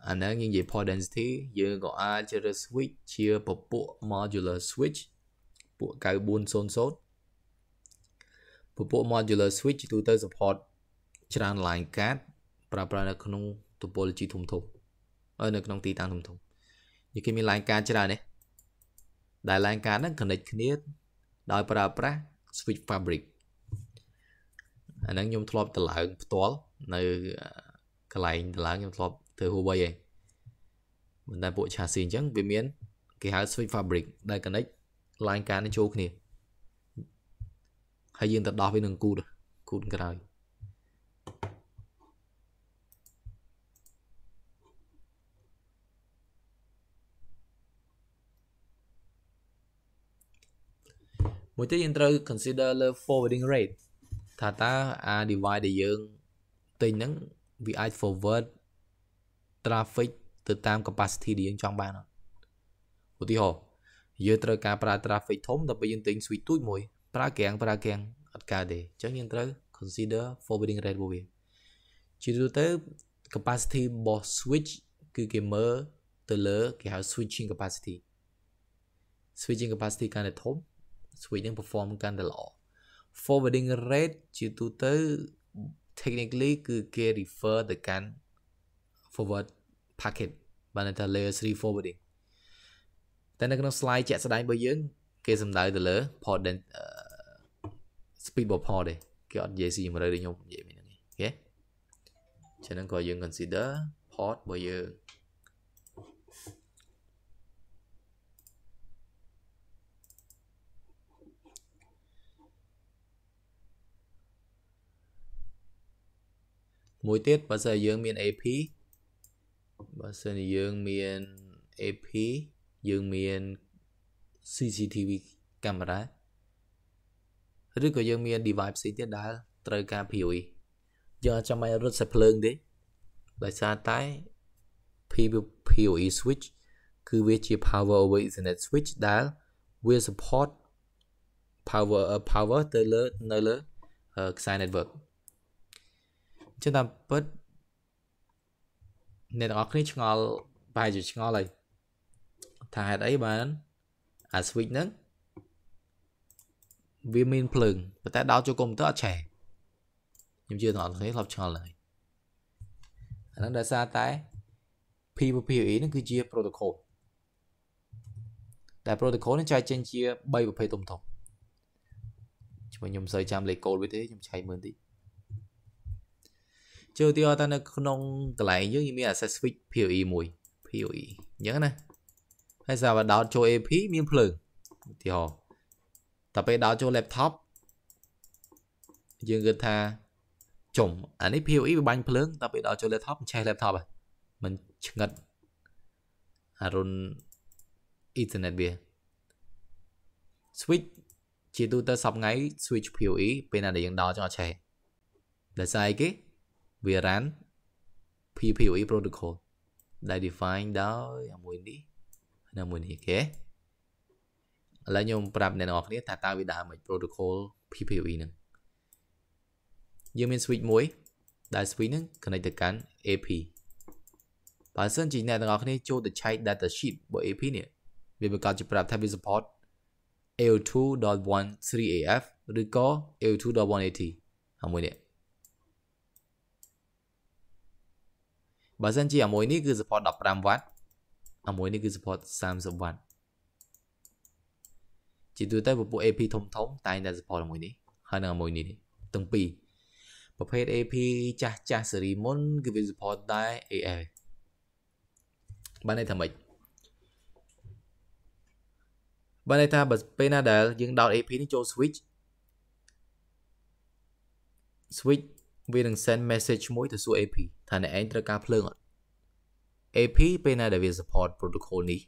អាហ្នឹងយើងនិយាយ port density យើងក៏អាចជ្រើសរើស switch ជាពពួក modular switch ពួក9400ពពួក modular switch ទូទៅ support ច្រើន line card ប្រើប្រាស់នៅក្នុង topology ធំធំអឺនៅក្នុង ទីតាំងធំធំនិយាយគេមាន line card ច្រើនណាស់ដែល line card ហ្នឹង connect គ្នាដោយប្រើប្រាស់ switch fabric អាហ្នឹងខ្ញុំធ្លាប់តម្លើងផ្ទាល់នៅកន្លែងតម្លើងខ្ញុំធ្លាប់ធ្វើ Huawei ឯងមិនតែពួក chassis អញ្ចឹងវាមានគេហៅ switch fabric ដែល connect line ការនឹងចូលគ្នាហើយយើងទៅដោះវានឹងគូតគូតក្រោយមួយទៀតយើងត្រូវ consider លើ forwarding rate ថាតើអា device ដែលយើងទិញហ្នឹងវាអាច forward traffic ទៅតាម capacity ដែលយើងចង់បានឧទាហរណ៍យើងត្រូវការប្រើ traffic ធំដើម្បីយើងទិញ switch ទូចមួយប្រើក្រាំងប្រើក្រាំងអត់កើតទេអញ្ចឹងយើងត្រូវ consider forwarding rate របស់វាជាទូទៅ capacity របស់ switch គឺគេមើលទៅលើគេហៅ switching capacity switching capacity កាន់តែធំ switch នឹង perform កាន់តែល្អ forwarding rate ជាទូទៅ technically គឺគេ refer ទៅកាន់ forward packet បានថា layer 3 forwarding តែនៅក្នុង slide ជាក់ស្ដែងរបស់យើងគេសំដៅទៅលើ port speed របស់ port ទេគេអត់និយាយ C100 ដូចខ្ញុំនិយាយមិញនេះអូខេចឹងហ្នឹងក៏យើង consider port របស់យើងមួយទៀតបើសិនយើងមាន AP បើសិនយើងមាន AP យើងមាន CCTV កាមេរ៉ាឬក៏យើងមាន device ផ្សេងទៀតដែលត្រូវការ POE យើងអាចចាំបាច់រត់សាច់ភ្លើងទេដោយសារតែ POE switch គឺវាជា power over ethernet switch ដែលវា support power uh, power ទៅលើនៅលើខ្សែ network ចឹងតាមពិតអ្នកទាំងអស់គ្នាឆ្ងល់ប្រហែលជាឆ្ងល់ហើយថាហេតុអីបានអា switch ហ្នឹងវាមានភ្លើងប៉ុន្តែដល់ចូលកុំព្យូទ័រអត់ឆេះខ្ញុំជឿទាំងអស់គ្នាធ្លាប់ឆ្ងល់ហើយអាហ្នឹងដោយសារតែ PPPoE ហ្នឹងគឺជា protocol តែ protocol នេះចែកចេញជា3ប្រភេទធំធំជួយខ្ញុំសើចាំលេខគោលវាទេខ្ញុំឆៃមើលតិចចូលទីអត់ថានៅក្នុងកន្លែងយើងមាន access switch PoE មួយ PoE អញ្ចឹងណាហើយសារបើដោតចូល AP មានភ្លើងឧទាហរណ៍តែពេលដោតចូល laptop យើងគិតថាចុំអានេះ PoE វាបាញ់ភ្លើងតែពេលដល់ចូល laptop ឆេះ laptop មិនឆ្ងិតអរុន internet វា switch ជាទូទៅសប្ងៃ switch PoE ពេលណាដែលយើងដល់ចង់ឆេះដល់ស្អីគេវារ៉ាន PPoE protocol ដែល define ដោយមួយនេះនៅមួយនេះគេឥឡូវខ្ញុំប្រាប់អ្នកនរគ្នាថាតើវាដើរមិន protocol PPoE ហ្នឹងយើងមាន switch មួយដែល switch ហ្នឹង connect ទៅកាន់ AP បើសិនជាអ្នកទាំងអស់គ្នាចូលទៅឆែក data sheet របស់ AP នេះវាបង្កប់ជាប្រាប់ថាវា support AO2.13AF ឬក៏ AO2.180 ហើយមួយនេះបើសិនជាអាមួយនេះគឺ support 15 W អាមួយនេះគឺ support 30 W ជាទូទៅពពួក AP ធំធំតែងតែ support អាមួយនេះហើយនឹងអាមួយនេះទាំងពីរប្រភេទ AP ចាស់ចាស់ស៊េរីមុនគឺវា support ដែរ AL បានន័យថាម៉េចបានន័យថាបើពេលណាដែលយើងដោត AP នេះចូល switch switch វានឹង send message មួយទៅសួរ AP ថាអ្នកឯងត្រូវការភ្លើងអត់ AP ពេលណាដែលវា support protocol នេះ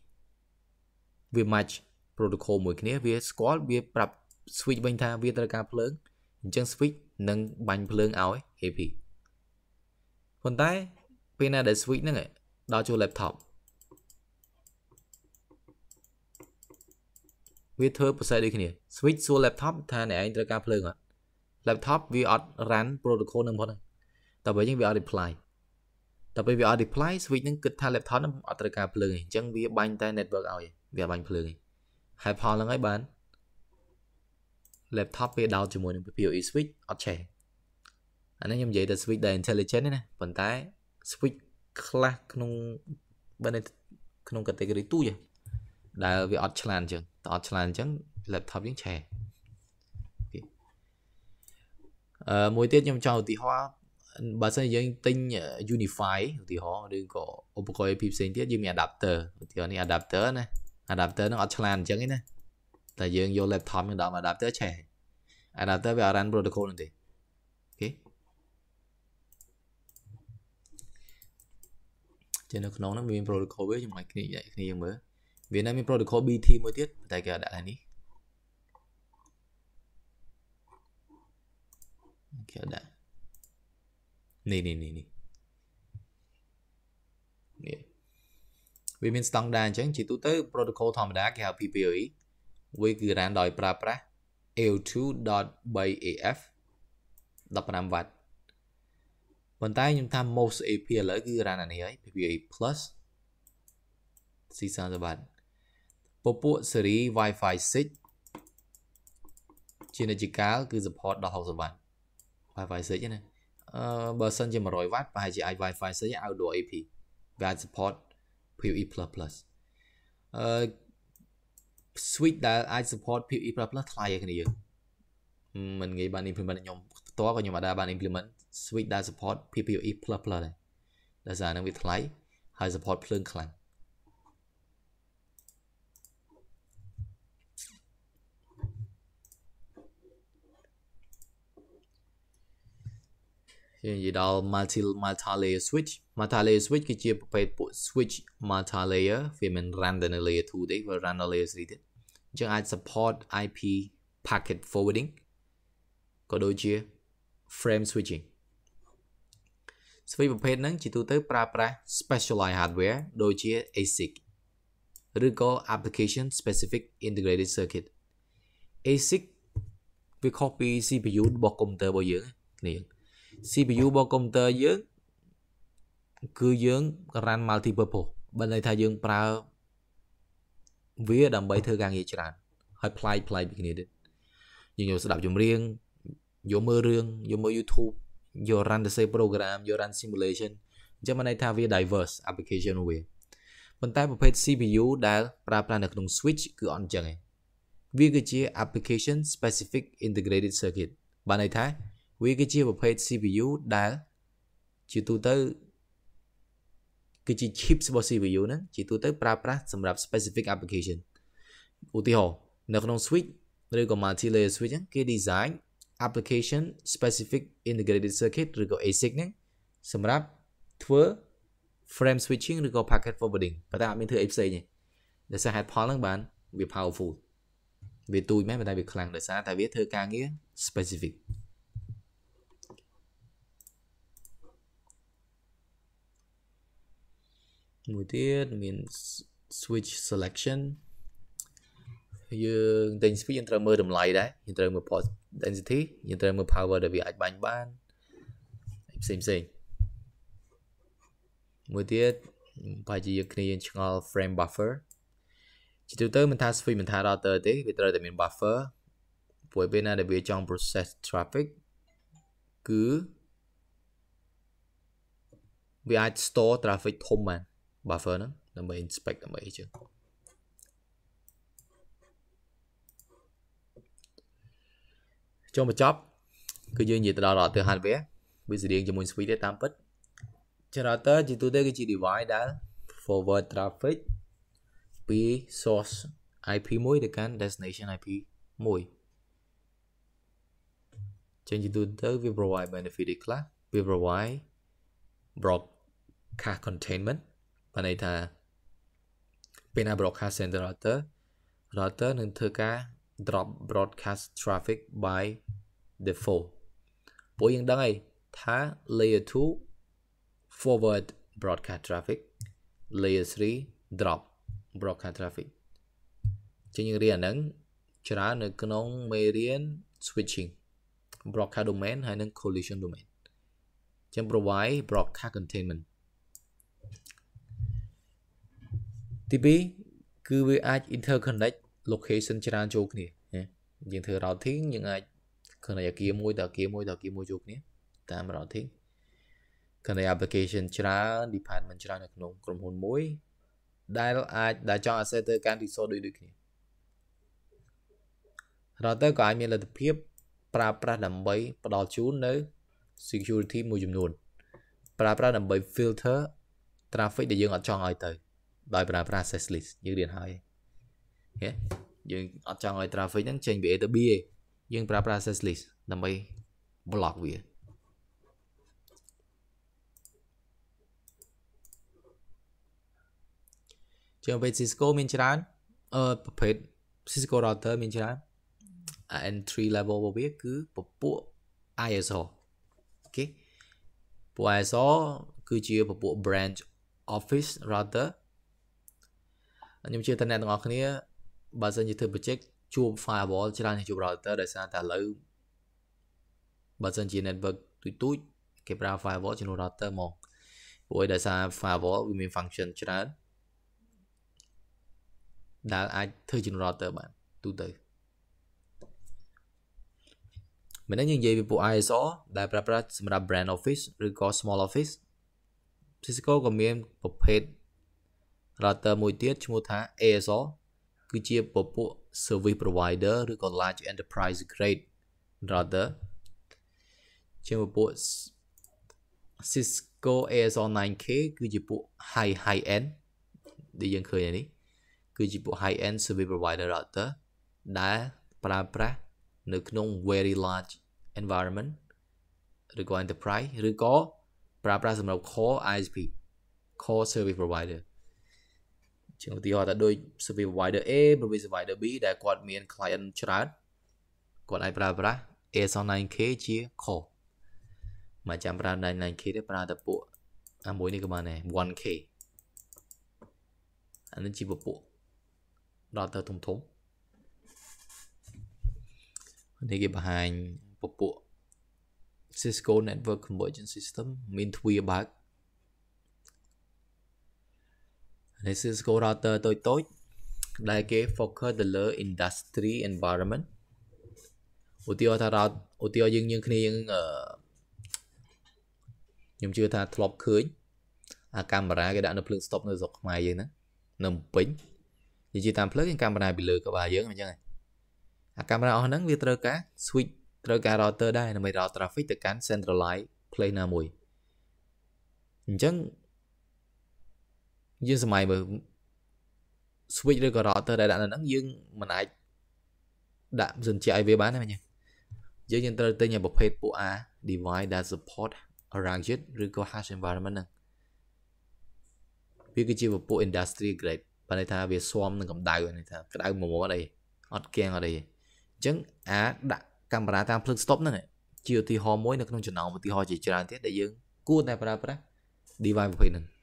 វា match protocol មួយ គ្នាវាស្គាល់វាប្រាប់ switch វិញថាវាត្រូវការភ្លើងអញ្ចឹង switch នឹងបាញ់ភ្លើងឲ្យ AP ប៉ុន្តែពេលណាដែល switch ហ្នឹងដល់ចូល laptop វាធ្វើប្រសិទ្ធដូចគ្នា switch សួរ laptop ថាអ្នកឯងត្រូវការភ្លើងអត់ laptop វាអត់ run protocol នឹងមកទេតែបើយើងវាអត់ reply តែពេលវាអត់ reply switch នឹងគិតថា laptop នឹងអត់ត្រូវការភ្លើងឯងអញ្ចឹងវាបាញ់តែ network ឲ្យវាបាញ់ភ្លើងឯងហើយផលហ្នឹងហើយបាន laptop វា down ជាមួយនឹង PoE switch អត់ឆេះអានេះខ្ញុំនិយាយតែ switch ដែល intelligent ណាប៉ុន្តែ switch ខ្លះក្នុងបើនៅក្នុង category ទូចដែលវាអត់ឆ្លានអញ្ចឹងតើអត់ឆ្លានអញ្ចឹង laptop យើងឆេះមួយទៀតខ្ញុំចង់ឧទាហរណ៍បើសិនយើងទិញ Unify ឧទាហរណ៍ឬក៏ឧបករណ៍ AP ផ្សេងទៀតយើងមាន adapter ឧទាហរណ៍នេះ adapter ណា adapter នឹងអត់ឆ្លាតអញ្ចឹងឯណាតែយើងយក laptop យើងដាក់ adapter ឆេះ adapter វាអត់ run protocol នោះទេអូខេជានៅក្នុងហ្នឹងមាន protocol វាខ្ញុំឲ្យគ្នាគ្នាយើងមើលវានៅមាន protocol BT មួយទៀតតែគេអត់ដាក់នេះគេដាក់នេះនេះនេះនេះនេះវាមាន ស្តង់ដារអញ្ចឹងជាទូទៅ protocol ធម្មតាគេហៅ PPOE វាគឺរ៉ានដោយប្រើប្រាស់ L2.3AF 15វ៉ាត់ប៉ុន្តែខ្ញុំថា most AP ឥឡូវគឺរ៉ានអានេះហើយ PPOE plus 40វ៉ាត់ពពួក series Wi-Fi 6ជានិច្ចកាលគឺ support ដល់60វ៉ាត់ Wi-Fi 6ណាអឺបើសិនជា 100W ប្រហែលជាអាច Wi-Fi 6 outdoor AP វាអាច support PoE++ អឺ switch ដែលអាច support PoE++ ថ្លៃឲ្យគ្នាយើងមិនងាយបាន implement ខ្ញុំផ្ទាល់ក៏ខ្ញុំអាចបាន implement switch ដែល support PoE++ ដែរដោយសារនឹងវាថ្លៃហើយ support ភ្លើងខ្លាំងយើងនិយាយដល់ multi multi layer switch multi layer switch គឺជាប្រភេទពួក switch multi layer វាមិន run នៅ layer 2ទេវា run នៅ layer 3ទៀតអញ្ចឹងអាច support IP packet forwarding ក៏ដូចជា frame switching switch ប្រភេទហ្នឹងជាទូទៅប្រើប្រាស់ specialized hardware ដូចជា ASIC ឬក៏ application specific integrated circuit ASIC វាខុសពី CPU របស់កុំព្យូទ័ររបស់យើងគ្នា CPU របស់កុំព្យូទ័រយើងគឺយើង run multi purpose បើន័យថាយើងប្រើវាដើម្បីធ្វើការងារច្រើនហើយប្លែកប្លែកពីគ្នាទៀតយើងយកស្ដាប់ចម្រៀងយកមើលរឿងយកមើល YouTube យក run the same program យក run simulation អញ្ចឹងបានន័យថាវា diverse application វាប៉ុន្តែប្រភេទ CPU ដែលប្រើប្រាស់នៅក្នុង switch គឺអត់អញ្ចឹងឯងវាគឺជា application specific integrated circuit បានន័យថាវាគឺជាប្រភេទ CPU ដែលជាទូទៅគឺជា chips របស់ CPU ហ្នឹងជាទូទៅប្រើប្រាស់សម្រាប់ specific application ឧទាហរណ៍នៅក្នុង switch ឬក៏ multi layer switch ហ្នឹងគេ design application specific integrated circuit ឬក៏ ASIC ហ្នឹងសម្រាប់ធ្វើ frame switching ឬក៏ packet forwarding ប៉ុន្តែអត់មានធ្វើអីផ្សេងទេដោយសារហេតុផលហ្នឹងបានវា powerful វាទូចមែនប៉ុន្តែវាខ្លាំងដោយសារតែវាធ្វើការងារ specific មួយទៀតមាន switch selection យើងទិញ switch យើងត្រូវមើលតម្លៃដែរយើងត្រូវមើល port density យើងត្រូវមើល power ដែលវាអាចបាញ់បានផ្សេងផ្សេងមួយទៀតបើជាយើងគ្នាយើងឆ្ងល់ frame buffer ជាទូទៅមិនថា switch មិនថា router ទេវាត្រូវតែមាន buffer ព្រោះពេលណាដែលវាចង់ process traffic គឺវាអាច store traffic ធំបាន buffer ហ្នឹងដើម្បី inspect ដើម្បីអីចឹងចុងបញ្ចប់ គឺយើងនិយាយទៅដល់ router hardware វាស្រៀងជាមួយ switch ទេតាមពិតជា router ជាទូទៅគឺជា device ដែល forward traffic ពី source IP មួយទៅកាន់ destination IP មួយចឹងជាទូទៅវា provide benefit ខ្លះវា provide broadcast containment បើន័យថាពេលណា broadcast center router router នឹងធ្វើការ drop broadcast traffic by default ពួកយើងដឹងហើយថា layer 2 forward broadcast traffic layer 3 drop broadcast traffic ជាងយើងរៀនអាហ្នឹងច្រើននៅក្នុងមេរៀន switching broadcast domain ហើយនិង collision domain ចឹង provide broadcast containment ទី2គឺវាអាច interconnect location ច្រើនចូលគ្នាយើងធ្វើ routing យើងអាច connect អាគារមួយទៅអាគារមួយទៅអាគារមួយចូលគ្នាតាម routing connect application ច្រើន department ច្រើននៅក្នុងក្រុមហ៊ុនមួយ ដែលអាចដែលចង់ access ទៅការ resource ដូចដូចគ្នា router ក៏អាចមានលទ្ធភាពប្រើប្រាស់ដើម្បីផ្ដល់ជូននៅ security មួយចំនួនប្រើប្រាស់ដើម្បី filter traffic ដែលយើងអត់ចង់ឲ្យទៅដោយប្រើប្រាស់ access list យើងរៀនហើយហេយើងអត់ចង់ឲ្យ traffic ហ្នឹងចេញពី A ទៅ B ទេយើងប្រើប្រាស់ access list ដើម្បី block វាជាង page Cisco មានច្រើនអឺប្រភេទ Cisco router មានច្រើន entry level របស់វាគឺពពួក ISO អូខេពួក ISO គឺជាពពួក branch office router ខ្ញុំជឿថាអ្នកទាំងអស់គ្នាបើសិនជាធ្វើ project ជួប firewall ច្រើនជាងជួប router ដោយសារតែឥឡូវបើសិនជា network ទូចទូចគេប្រើ firewall ជំនួស router មកព្រោះដោយសារ firewall វាមាន function ច្រើនដែលអាចធ្វើជំនួស router បានទូទៅមិនដឹងយើងនិយាយពីពួក ISO ដែលប្រើប្រាស់សម្រាប់ brand office ឬក៏ small office Cisco ក៏មានប្រភេទ router មួយទៀតឈ្មោះថា ASR គឺជាពពួក service provider ឬក៏ large enterprise grade router ជាពពួក Cisco ASR 9K គឺជាពួក high high end ដែលយើងឃើញនេះគឺជាពួក high end service provider router ដែលប្រើប្រាស់នៅក្នុង very large environment ឬក៏ enterprise ឬក៏ប្រើប្រាស់សម្រាប់ core ISP core service provider ជាងឧទាហរណ៍ថាដូច service provider A service provider B ដែលគាត់មាន client ច្រើនគាត់អាចប្រើប្រាស់ A09K ជា core មកចាំប្រើ A09K ទេប្រើតែពួកអាមួយនេះក៏បានដែរ 1K អានេះជាពពួកដល់ទៅធំធំនេះគេបង្ហាញពពួក Cisco Network Convergence System មានទ្វារបើកនេះគឺ score router តូចតូចដែលគេ focus ទៅលើ industry environment ឧទាហរណ៍ថាឧទាហរណ៍យើងយើងគ្នាយើងខ្ញុំជឿថាធ្លាប់ឃើញអាកាមេរ៉ាគេដាក់នៅភ្លើង stop នៅស្រុកខ្មែរយើងហ្នឹងនៅពេញនិយាយតាមភ្លើងកាមេរ៉ាពីលើក្បាលយើងអញ្ចឹងអាកាមេរ៉ាអស់ហ្នឹងវាត្រូវការ switch ត្រូវការ router ដែរដើម្បី route traffic ទៅកាន់ centralized place ណាមួយអញ្ចឹងយើងសម័យមើល switch ឬក៏ router ដែលដាក់នៅហ្នឹងយើងមិនអាចដាក់ផ្សិនជាឲ្យវាបានទេមិញយើងយើងត្រូវទិញឲ្យប្រភេទពួក A device that support rugged ឬក៏ harsh environment ហ្នឹងវាគឺជាពពួក industry grade បើន័យថាវាស៊ាំនឹងកម្ដៅនេះថាក្ដៅមួយមាត់អីអត់គាំងអត់អីអញ្ចឹងអាដាក់កាមេរ៉ាតាមភ្លើង stop ហ្នឹងជាឧទាហរណ៍មួយនៅក្នុងចំណោមឧទាហរណ៍ជាច្រើនទៀតដែលយើងគួរតែប្រើប្រាស់ device ប្រភេទហ្នឹង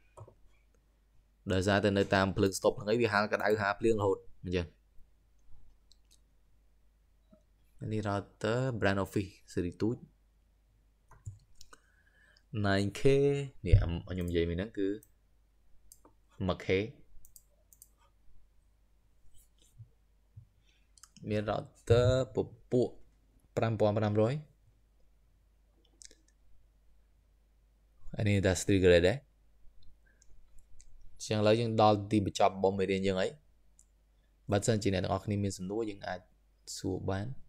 ដោយសារតែនៅតាមភ្លើងស្តុបហ្នឹងឯងវាហាលក្តៅហាភ្លៀងរហូតអញ្ចឹងនេះ router brand office series ទូច 9k នេះខ្ញុំនិយាយមិញហ្នឹងគឺ 1k មាន router ពពក5500អានេះ industry grade ដែរចឹងឥឡូវយើងដល់ទីបញ្ចប់បំមេរៀនយើងហើយបើសិនជាអ្នកទាំងអស់គ្នាមានសំណួរយើងអាចសួរបាន